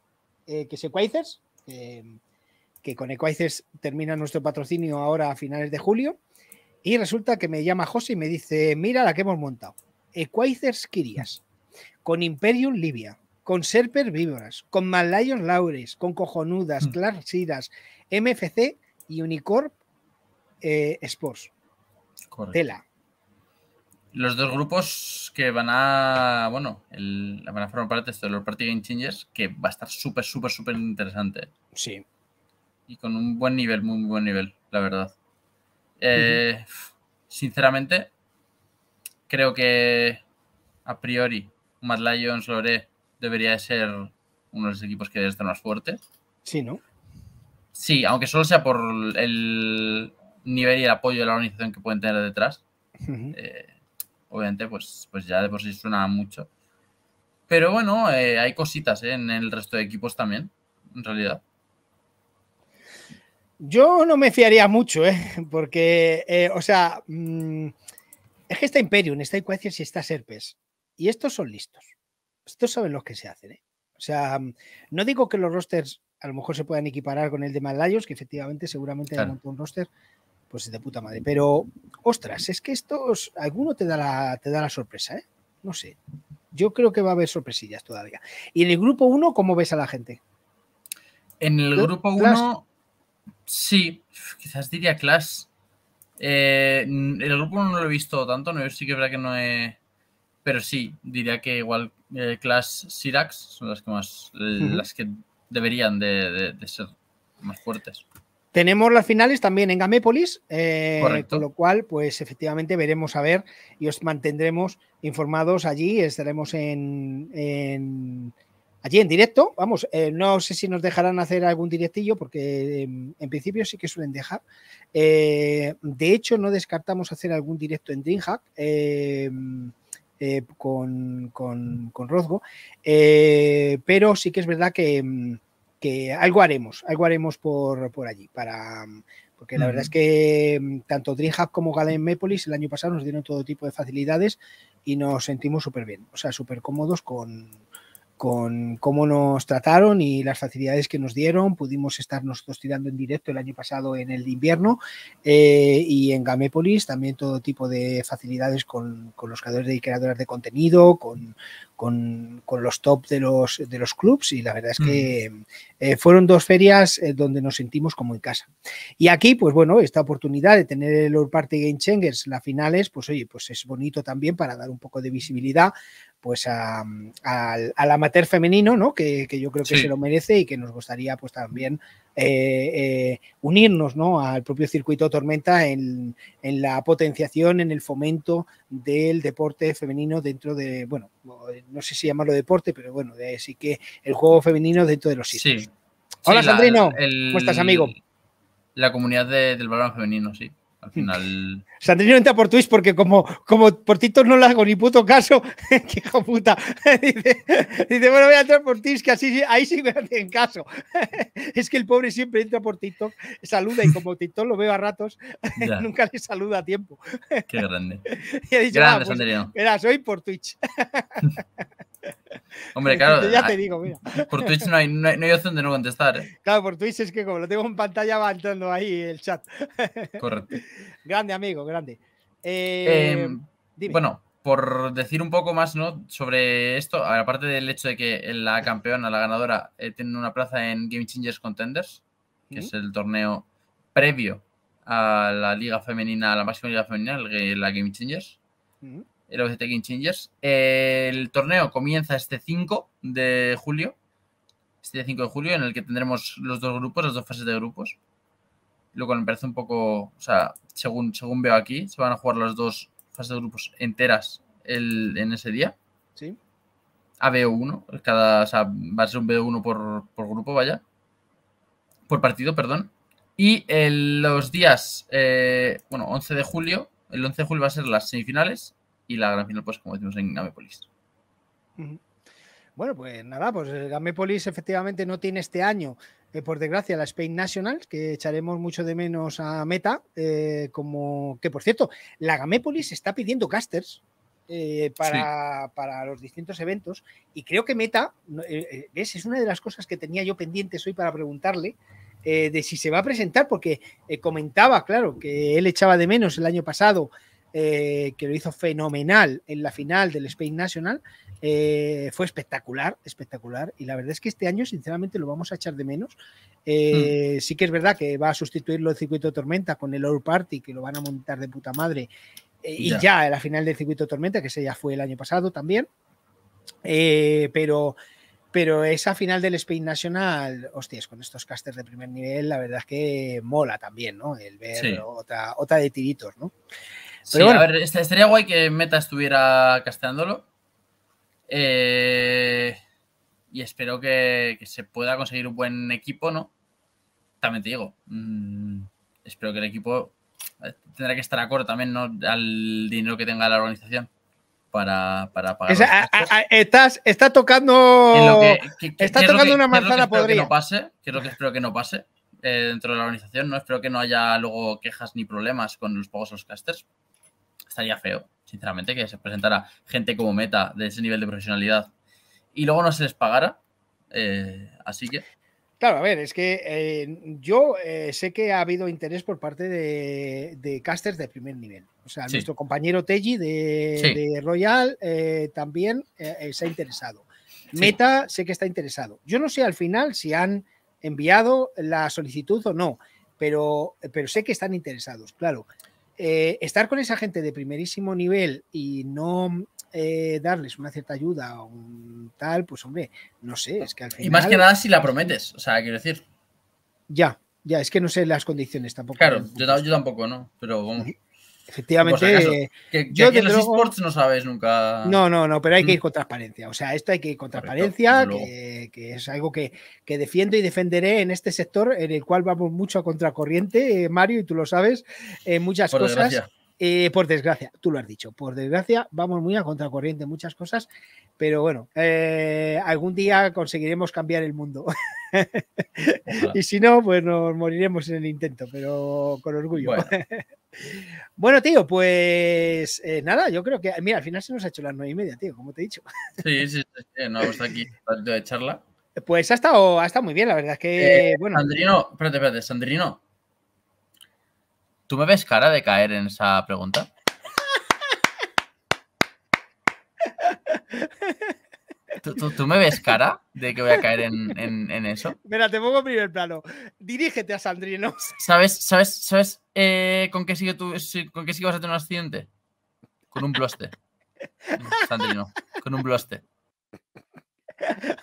que es Equices, que con Equizers termina nuestro patrocinio ahora a finales de julio. Y resulta que me llama José y me dice, mira la que hemos montado. Equizers Kirias, con Imperium Libia, con Serper Víboras, con Malayos Laures, con Cojonudas, mm. MFC y Unicorp eh, Sports. Tela. Los dos grupos que van a, bueno, el, van a formar parte de los Party Game Changers, que va a estar súper, súper, súper interesante. Sí. Y con un buen nivel, muy buen nivel, la verdad. Eh, sinceramente, creo que a priori Mad Lions Lore debería ser uno de los equipos que debe más fuerte. Sí, ¿no? Sí, aunque solo sea por el nivel y el apoyo de la organización que pueden tener detrás. Eh, obviamente, pues, pues ya de por sí suena mucho. Pero bueno, eh, hay cositas en el resto de equipos también, en realidad. Yo no me fiaría mucho, ¿eh? porque, eh, o sea, mm, es que está Imperium, está Equacias y está Serpes. Y estos son listos. Estos saben los que se hacen. ¿eh? O sea, mm, no digo que los rosters a lo mejor se puedan equiparar con el de Malayos, que efectivamente seguramente claro. un roster, pues de puta madre. Pero, ostras, es que estos, alguno te da la, te da la sorpresa, ¿eh? No sé. Yo creo que va a haber sorpresillas todavía. ¿Y en el grupo 1 cómo ves a la gente? En el grupo 1... Sí, quizás diría Clash. Eh, el grupo no lo he visto tanto, no, sí que verdad que no Pero sí, diría que igual eh, Clash Sirax son las que más... Las que deberían de, ser más fuertes. Tenemos las finales también en Gamépolis, eh, con lo cual, pues efectivamente veremos a ver y os mantendremos informados allí. Estaremos en allí en directo. Vamos, eh, no sé si nos dejarán hacer algún directillo, porque em, en principio sí que suelen dejar. Eh, de hecho, no descartamos hacer algún directo en DreamHack. Em, eh, con, con, Rozgo, pero sí que es verdad que, em, algo haremos, algo haremos por, allí, para, porque la verdad es que tanto DreamHack como Galen Mepolis el año pasado nos dieron todo tipo de facilidades y nos sentimos súper bien, o sea, súper cómodos con, con cómo nos trataron y las facilidades que nos dieron. Pudimos estar nosotros tirando en directo el año pasado en el invierno eh, y en Gamépolis también todo tipo de facilidades con, los creadores y creadoras de contenido, con, los top de los, de los clubs y la verdad es que mm. eh, fueron dos ferias eh, donde nos sentimos como en casa. Y aquí, pues bueno, esta oportunidad de tener el All Party Game Changers, las finales, pues oye, pues es bonito también para dar un poco de visibilidad pues al amateur femenino, ¿no? Que, yo creo que se lo merece y que nos gustaría pues también eh, eh, unirnos ¿no? al propio circuito Tormenta en, en, la potenciación, en el fomento del deporte femenino dentro de, bueno, no sé si llamarlo deporte, pero bueno, de, sí que el juego femenino dentro de los sitios. Hola Sandrino, estás amigo? La comunidad del balón femenino, sí. Al final. Sandrino entra por Twitch porque, como, por TikTok no le hago ni puto caso, que hijo puta. Dice, bueno, voy a entrar por Twitch, que así ahí sí me hacen caso. es que el pobre siempre entra por TikTok, saluda y como TikTok lo veo a ratos, nunca le saluda a tiempo. Qué grande. ya dicho, grande, ah, soy pues, por Twitch. Hombre, claro. Ah, por Twitch no hay, no hay, opción de no contestar. ¿eh? Claro, por Twitch es que como lo tengo en pantalla va ahí el chat. Correcto. grande, amigo, grande. Eh, em, bueno, por decir un poco más ¿no? sobre esto, aparte del hecho de que la campeona, la ganadora, eh, tiene una plaza en Game Changers Contenders, que es el torneo previo a la liga femenina, a la máxima liga femenina, la Game Changers. El eh, Changers. El torneo comienza este 5 de julio. Este 5 de julio, en el que tendremos los dos grupos, las dos fases de grupos. Lo cual me parece un poco. O sea, según, según veo aquí, se van a jugar las dos fases de grupos enteras en ese día. Sí. A BO1. Cada, o sea, va a ser un BO1 por, grupo, vaya. Por partido, perdón. Y los días, eh, bueno, 11 de julio, el 11 de julio va a ser las semifinales y la gran final, pues como decimos en Gamépolis. Bueno, pues nada, pues Gamepolis efectivamente no tiene este año, eh, por desgracia, la Spain National, que echaremos mucho de menos a Meta, eh, como que por cierto, la Gamépolis está pidiendo casters. Eh, para, los distintos eventos y creo que Meta, ¿ves? es una de las cosas que tenía yo pendientes hoy para preguntarle, de si se va a presentar, porque comentaba, claro, que él echaba de menos el año pasado eh, que lo hizo fenomenal en la final del Spain National, eh, fue espectacular, espectacular. Y la verdad es que este año, sinceramente, lo vamos a echar de menos. Eh, mm. Sí que es verdad que va a sustituirlo el circuito tormenta con el All Party, que lo van a montar de puta madre. Y ya la final del circuito tormenta, que ese ya fue el año pasado también. pero, pero esa final del Spain National, hostias, con estos casters de primer nivel, la verdad es que mola también, ¿no? El ver otra, otra de tiritos, ¿no? Pero sí, a ver, este, estaría guay que Meta estuviera casteándolo. Eh, y espero que, se pueda conseguir un buen equipo, ¿no? También te digo, mm, espero que el equipo eh, tendrá que estar acorde también ¿no? al dinero que tenga la organización para, pagar. estás, está tocando. está tocando una manzana podrida. espero que no pase eh, dentro de la organización. No espero que no haya luego quejas ni problemas con los pagos a los casters, estaría feo, sinceramente, que se presentara gente como meta de ese nivel de profesionalidad y luego no se les pagara. Eh, así que. Claro, a ver, es que eh, yo eh, sé que ha habido interés por parte de, casters de primer nivel. O sea, nuestro compañero Teji de, Royal también se ha interesado. Meta sé que está interesado. Yo no sé al final si han enviado la solicitud o no, pero, pero sé que están interesados, claro. Eh, estar con esa gente de primerísimo nivel y no eh, darles una cierta ayuda o un tal, pues hombre, no sé, es que Y más que nada si la prometes, o sea, quiero decir. Ya, ya, es que no sé las condiciones tampoco. Claro, yo, tampoco, ¿no? Pero vamos. Efectivamente, pues eh, Yo que, en los esports no sabes nunca. No, no, no, pero hay que ir mm. con transparencia. O sea, esto hay que ir con transparencia, que, es algo que, defiendo y defenderé en este sector en el cual vamos mucho a contracorriente, eh, Mario, y tú lo sabes, en eh, muchas cosas. por desgracia, tú lo has dicho, por desgracia vamos muy a contracorriente en muchas cosas, pero bueno, algún día conseguiremos cambiar el mundo. y si no, pues nos moriremos en el intento, pero con orgullo. Bueno, tío, pues eh, nada, yo creo que. Mira, al final se nos ha hecho las nueve y media, tío, como te he dicho. Sí, sí, sí, no, estado aquí de charla. Pues ha estado, ha muy bien, la verdad es que. Eh, bueno. Sandrino, espérate, espérate, Sandrino. ¿Tú me ves cara de caer en esa pregunta? ¿Tú, me ves cara de que voy a caer en, eso? Mira, te pongo en primer plano. Dirígete a Sandrino. ¿Sabes, sabes, sabes eh, con, qué sigue tú, con qué vas a tener un accidente? Con un bloste. Sandrino, con un bloste.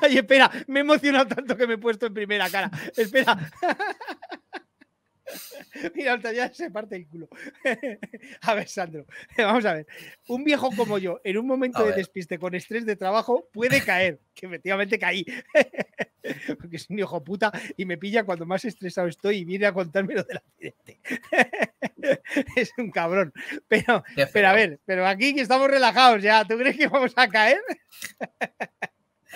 Ay, espera, me he emocionado tanto que me he puesto en primera cara. Espera. Mira, ya se parte el culo. a ver, Sandro, vamos a ver. Un viejo como yo, en un momento de despiste con estrés de trabajo, puede caer, que efectivamente caí. Porque es un hijo puta y me pilla cuando más estresado estoy y viene a contármelo del accidente. es un cabrón. Pero, pero a ver, pero aquí estamos relajados ya, ¿tú crees que vamos a caer?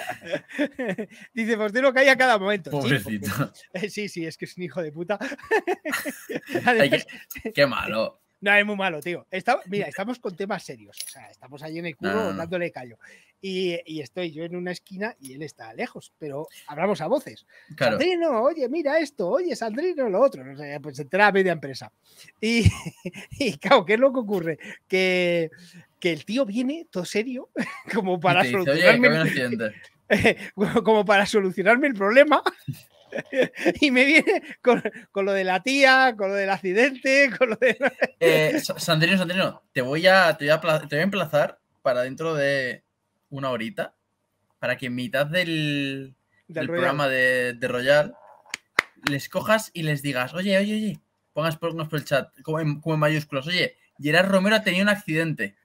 Dice, pues de lo que hay a cada momento. Sí, sí, es que es un hijo de puta. qué malo. No, es muy malo, tío. mira, estamos con temas serios. O sea, estamos ahí en el culo dándole callo. Y, estoy yo en una esquina y él está lejos, pero hablamos a voces. Sandrino, oye, mira esto, oye, Sandrino, lo otro. No sé, pues media empresa. Y, y claro, ¿qué es lo que ocurre? Que que el tío viene todo serio, como para solucionarme. como para solucionarme el problema. y me viene con, lo de la tía, con lo del accidente, con lo de. Sandrino, te voy, a, emplazar para dentro de una horita, para que en mitad del, programa de, de, Royal les cojas y les digas, oye, oye, oye, pongas, por el chat, como en, mayúsculos oye, Gerard Romero ha tenido un accidente.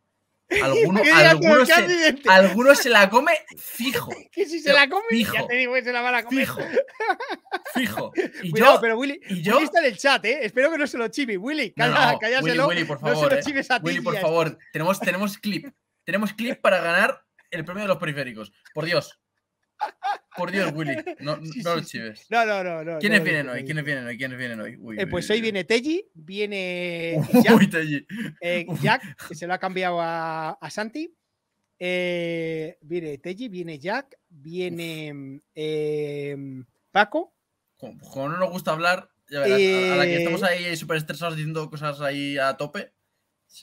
Alguno, alguno, se, alguno se, la come fijo. Que si se la come, fijo, ya te digo que se la van a comer. Fijo. Fijo. Y yo, pero Willy, ¿y yo? Willy está en el chat, ¿eh? Espero que no se lo chive. Willy, cállate no, cállaselo. Willy, Willy, por favor, no se lo eh. a ti. Willy, por favor, tenemos, tenemos clip. Tenemos clip para ganar el premio de los periféricos. Por Dios. Por Dios, Willy, no, no lo chives. No, no, no, ¿Quiénes vienen hoy? ¿Quiénes vienen hoy? ¿Quiénes vienen hoy? pues hoy viene Teji viene eh, eh, Jack, que se lo ha cambiado a, Santi. Eh, viene Teji viene Jack, viene em, Paco. Como, no nos gusta hablar, a, la que estamos ahí súper estresados diciendo cosas ahí a tope.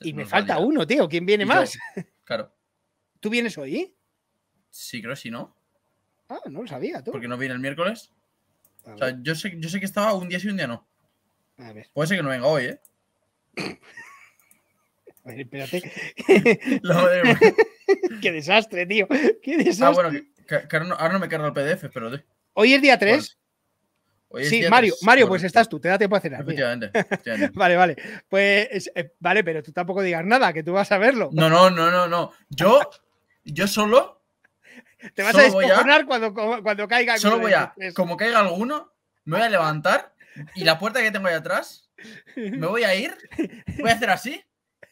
Y me falta uno, tío. ¿Quién viene más? claro. ¿Tú vienes hoy? Sí, creo que sí, ¿no? Ah, no lo sabía, tú. Porque no viene el miércoles. O sea, yo sé, yo sé que estaba un día sí y un día no. Puede ser que no venga hoy, ¿eh? A ver, espérate. Qué desastre, tío. Qué ah, desastre. Ah, bueno, ahora, no, me carga el PDF, pero. Hoy es día 3. sí, Mario, Mario, pues estás tú, te da tiempo a cenar. Efectivamente, vale, vale. Pues, eh, vale, pero tú tampoco digas nada, que tú vas a verlo. No, no, no, no, no. Yo, yo solo te vas a descojonar cuando, caiga. Solo voy a, como caiga alguno, me voy a levantar y la puerta que tengo ahí atrás, me voy a ir, voy a hacer así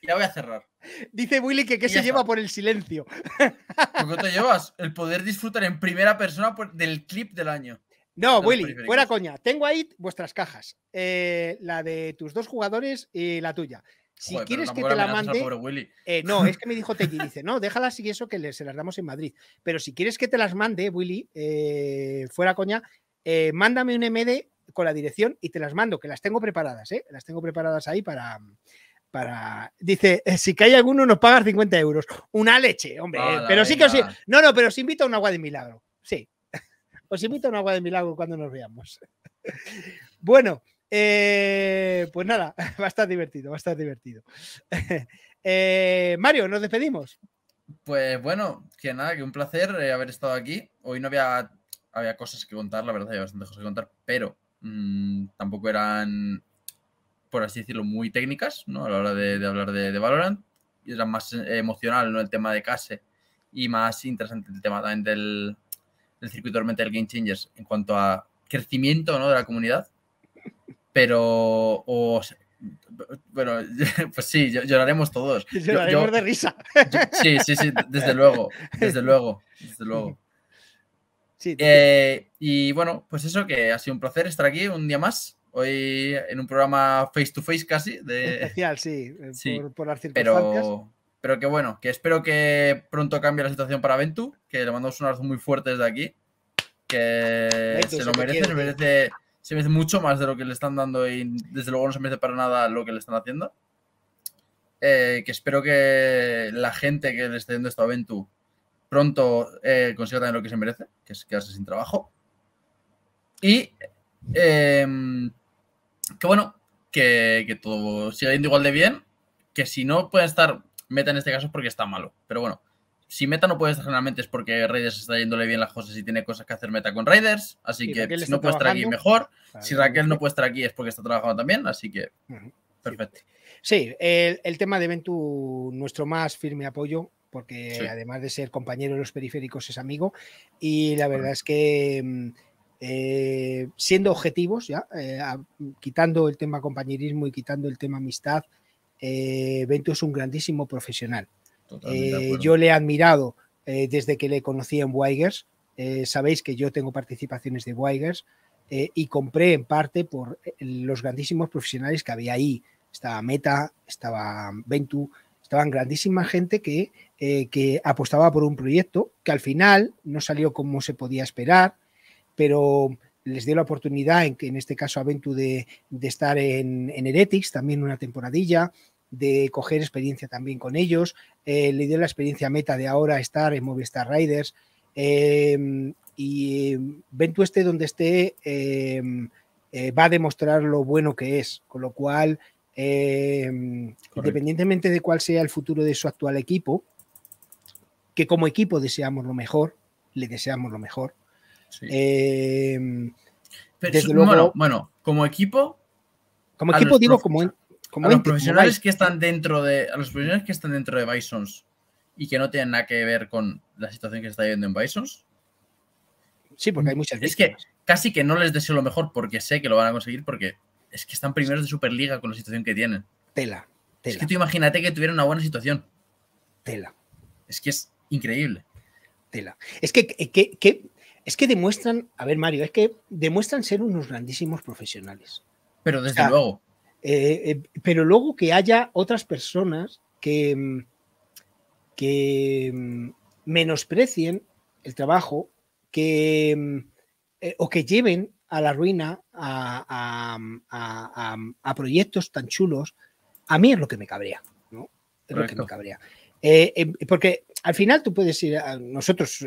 y la voy a cerrar. Dice Willy que qué se lleva por el silencio. ¿Por qué te llevas? El poder disfrutar en primera persona del clip del año. No, Willy, fuera coña. Tengo ahí vuestras cajas. Eh, la de tus dos jugadores y la tuya. Si quieres que te la mande. Eh, no, es que me dijo Telly, dice, no, déjalas y eso que se las damos en Madrid. Pero si quieres que te las mande, Willy, eh, fuera coña, eh, mándame un MD con la dirección y te las mando, que las tengo preparadas, ¿eh? Las tengo preparadas ahí para. Para... Dice, si cae alguno nos pagas 50 euros. Una leche, hombre. pero sí que os... No, no, pero os invito a un agua de milagro. Sí. Os invito a un agua de milagro cuando nos veamos. bueno, eh, pues nada, va a estar divertido, va a estar divertido. Eh, Mario, nos despedimos. Pues bueno, que nada, que un placer eh, haber estado aquí. Hoy no había, había cosas que contar, la verdad, había bastantes cosas que contar, pero mm, tampoco eran, por así decirlo, muy técnicas, ¿no? A la hora de, hablar de, Valorant. Era más eh, emocional, ¿no? El tema de Case y más interesante el tema también del, circuito realmente del Game Changers en cuanto a crecimiento, ¿no? De la comunidad pero o, bueno, pues sí, lloraremos todos. Lloraremos de risa. sí, sí, sí, desde luego, desde luego, desde luego. Eh, y bueno, pues eso, que ha sido un placer estar aquí un día más. Hoy en un programa face to face casi. Especial, sí, eh, por, las circunstancias. Pero, pero que bueno, que espero que pronto cambie la situación para Ventu, que le mandamos un abrazo muy fuerte desde aquí. Que se lo merece, se merece se merece mucho más de lo que le están dando y desde luego no se merece para nada lo que le están haciendo. Eh, que espero que la gente que le esté dando esto a pronto eh, consiga también lo que se merece, que es quedarse sin trabajo. Y em, que bueno, que, todo siga yendo igual de bien, que si no pueden estar meta en este caso porque está malo. Pero bueno, si Meta no puede estar generalmente es porque Raiders está yéndole bien las cosas y tiene cosas que hacer Meta con Raiders. Así que si no puede estar aquí, mejor. Si Raquel no puede estar aquí es porque está trabajando también. Así que, perfecto. Sí, el, tema de Ventu, nuestro más firme apoyo, porque además de ser compañero de los periféricos es amigo. Y la verdad es que... Mm, eh, siendo objetivos, ya, eh, quitando el tema compañerismo y quitando el tema amistad, eh, Ventu es un grandísimo profesional. Eh, yo le he admirado eh, desde que le conocí en Weigers. Eh, sabéis que yo tengo participaciones de Weigers y compré en parte por los grandísimos profesionales que había ahí. Estaba Meta, estaba Ventu, estaban grandísima gente que, apostaba por un proyecto que al final no salió como se podía esperar, pero les dio la oportunidad, en, en este caso a Ventu, de, estar en, en Heretics también una temporadilla de coger experiencia también con ellos. Eh, le dio la experiencia meta de ahora estar en Movistar Riders. Em, y em, ven esté donde esté, em, eh, va a demostrar lo bueno que es. Con lo cual, independientemente de cuál sea el futuro de su actual equipo, que como equipo deseamos lo mejor, le deseamos lo mejor. Pero, bueno, como equipo. Como equipo, digo, como, a los profesionales que están dentro de los que están dentro de Bisons y que no tienen nada que ver con la situación que se está viviendo en Bisons. Sí, porque hay muchas Es que casi que no les deseo lo mejor porque sé que lo van a conseguir porque es que están primeros de Superliga con la situación que tienen. Tela, Es que tú imagínate que tuvieran una buena situación. Tela. Es que es increíble. Tela. Es que, eh, es que demuestran, a ver Mario, es que demuestran ser unos grandísimos profesionales. Pero desde luego. Eh, eh, pero luego que haya otras personas que, mm, mm, menosprecien el trabajo, que, mm, eh, o que lleven a la ruina a, proyectos tan chulos, a mí es lo que me cabrea, porque al final tú puedes ir a nosotros,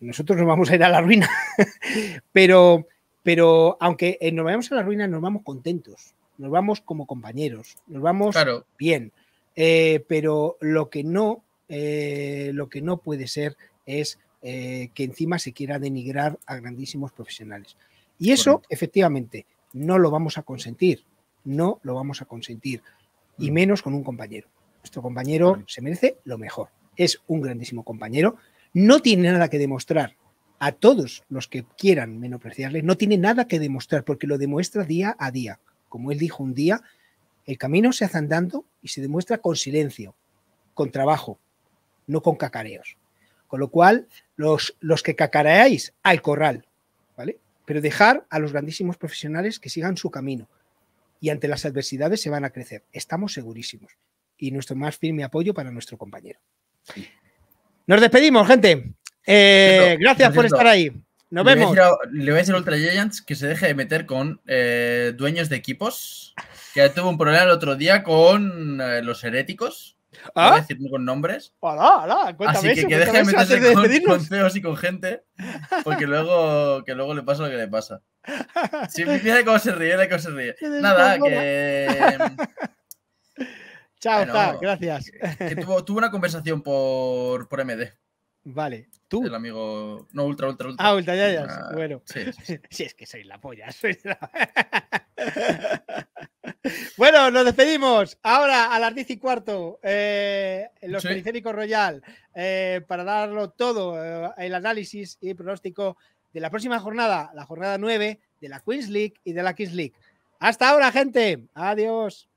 nosotros nos vamos a ir a la ruina, pero, pero aunque nos vayamos a la ruina, nos vamos contentos nos vamos como compañeros, nos vamos bien. Eh, pero lo que no, eh, lo que no puede ser es eh, que encima se quiera denigrar a grandísimos profesionales. Y eso, efectivamente, no lo vamos a consentir. No lo vamos a consentir. Y mm. menos con un compañero. Nuestro compañero se merece lo mejor. Es un grandísimo compañero. No tiene nada que demostrar a todos los que quieran menospreciarle. No tiene nada que demostrar porque lo demuestra día a día como él dijo un día, el camino se hace andando y se demuestra con silencio, con trabajo, no con cacareos. Con lo cual, los, los que cacareáis al corral, ¿vale? Pero dejar a los grandísimos profesionales que sigan su camino y ante las adversidades se van a crecer. Estamos segurísimos. Y nuestro más firme apoyo para nuestro compañero. Nos despedimos, gente. Eh, gracias por estar ahí le vemos. Voy a, le voy a decir a Ultra Giants que se deje de meter con eh, dueños de equipos. Que tuvo un problema el otro día con eh, los heréticos. ¿Ah? Voy a ¿Ah? decir con nombres. cuéntame Así que, que deje de meterse con, feos y con gente. Porque luego, que luego le pasa lo que le pasa. Sí, de cómo se ríe, cómo se ríe. Nada, que. Chao, gracias. tuvo, tuvo, una conversación por, por MD. Vale, tú. El amigo. No, ultra, ultra, ultra. Ah, ultra, ya, ya. Ah, bueno. Sí, si es que sois la polla. bueno, nos despedimos. Ahora a las 10 y cuarto. en eh, los Royal. Eh, para darlo todo, eh, el análisis y pronóstico de la próxima jornada, la jornada 9 de la Queens League y de la Kings League. Hasta ahora, gente. Adiós.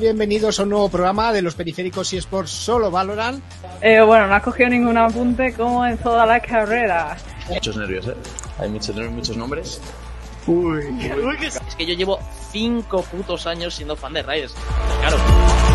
bienvenidos a un nuevo programa de los periféricos y eSports solo Valorant. Eh, bueno, no has cogido ningún apunte como en toda la carrera. Muchos nervios, ¿eh? Hay muchos muchos nombres. Uy, Uy. Es que yo llevo cinco putos años siendo fan de Raiders. Claro.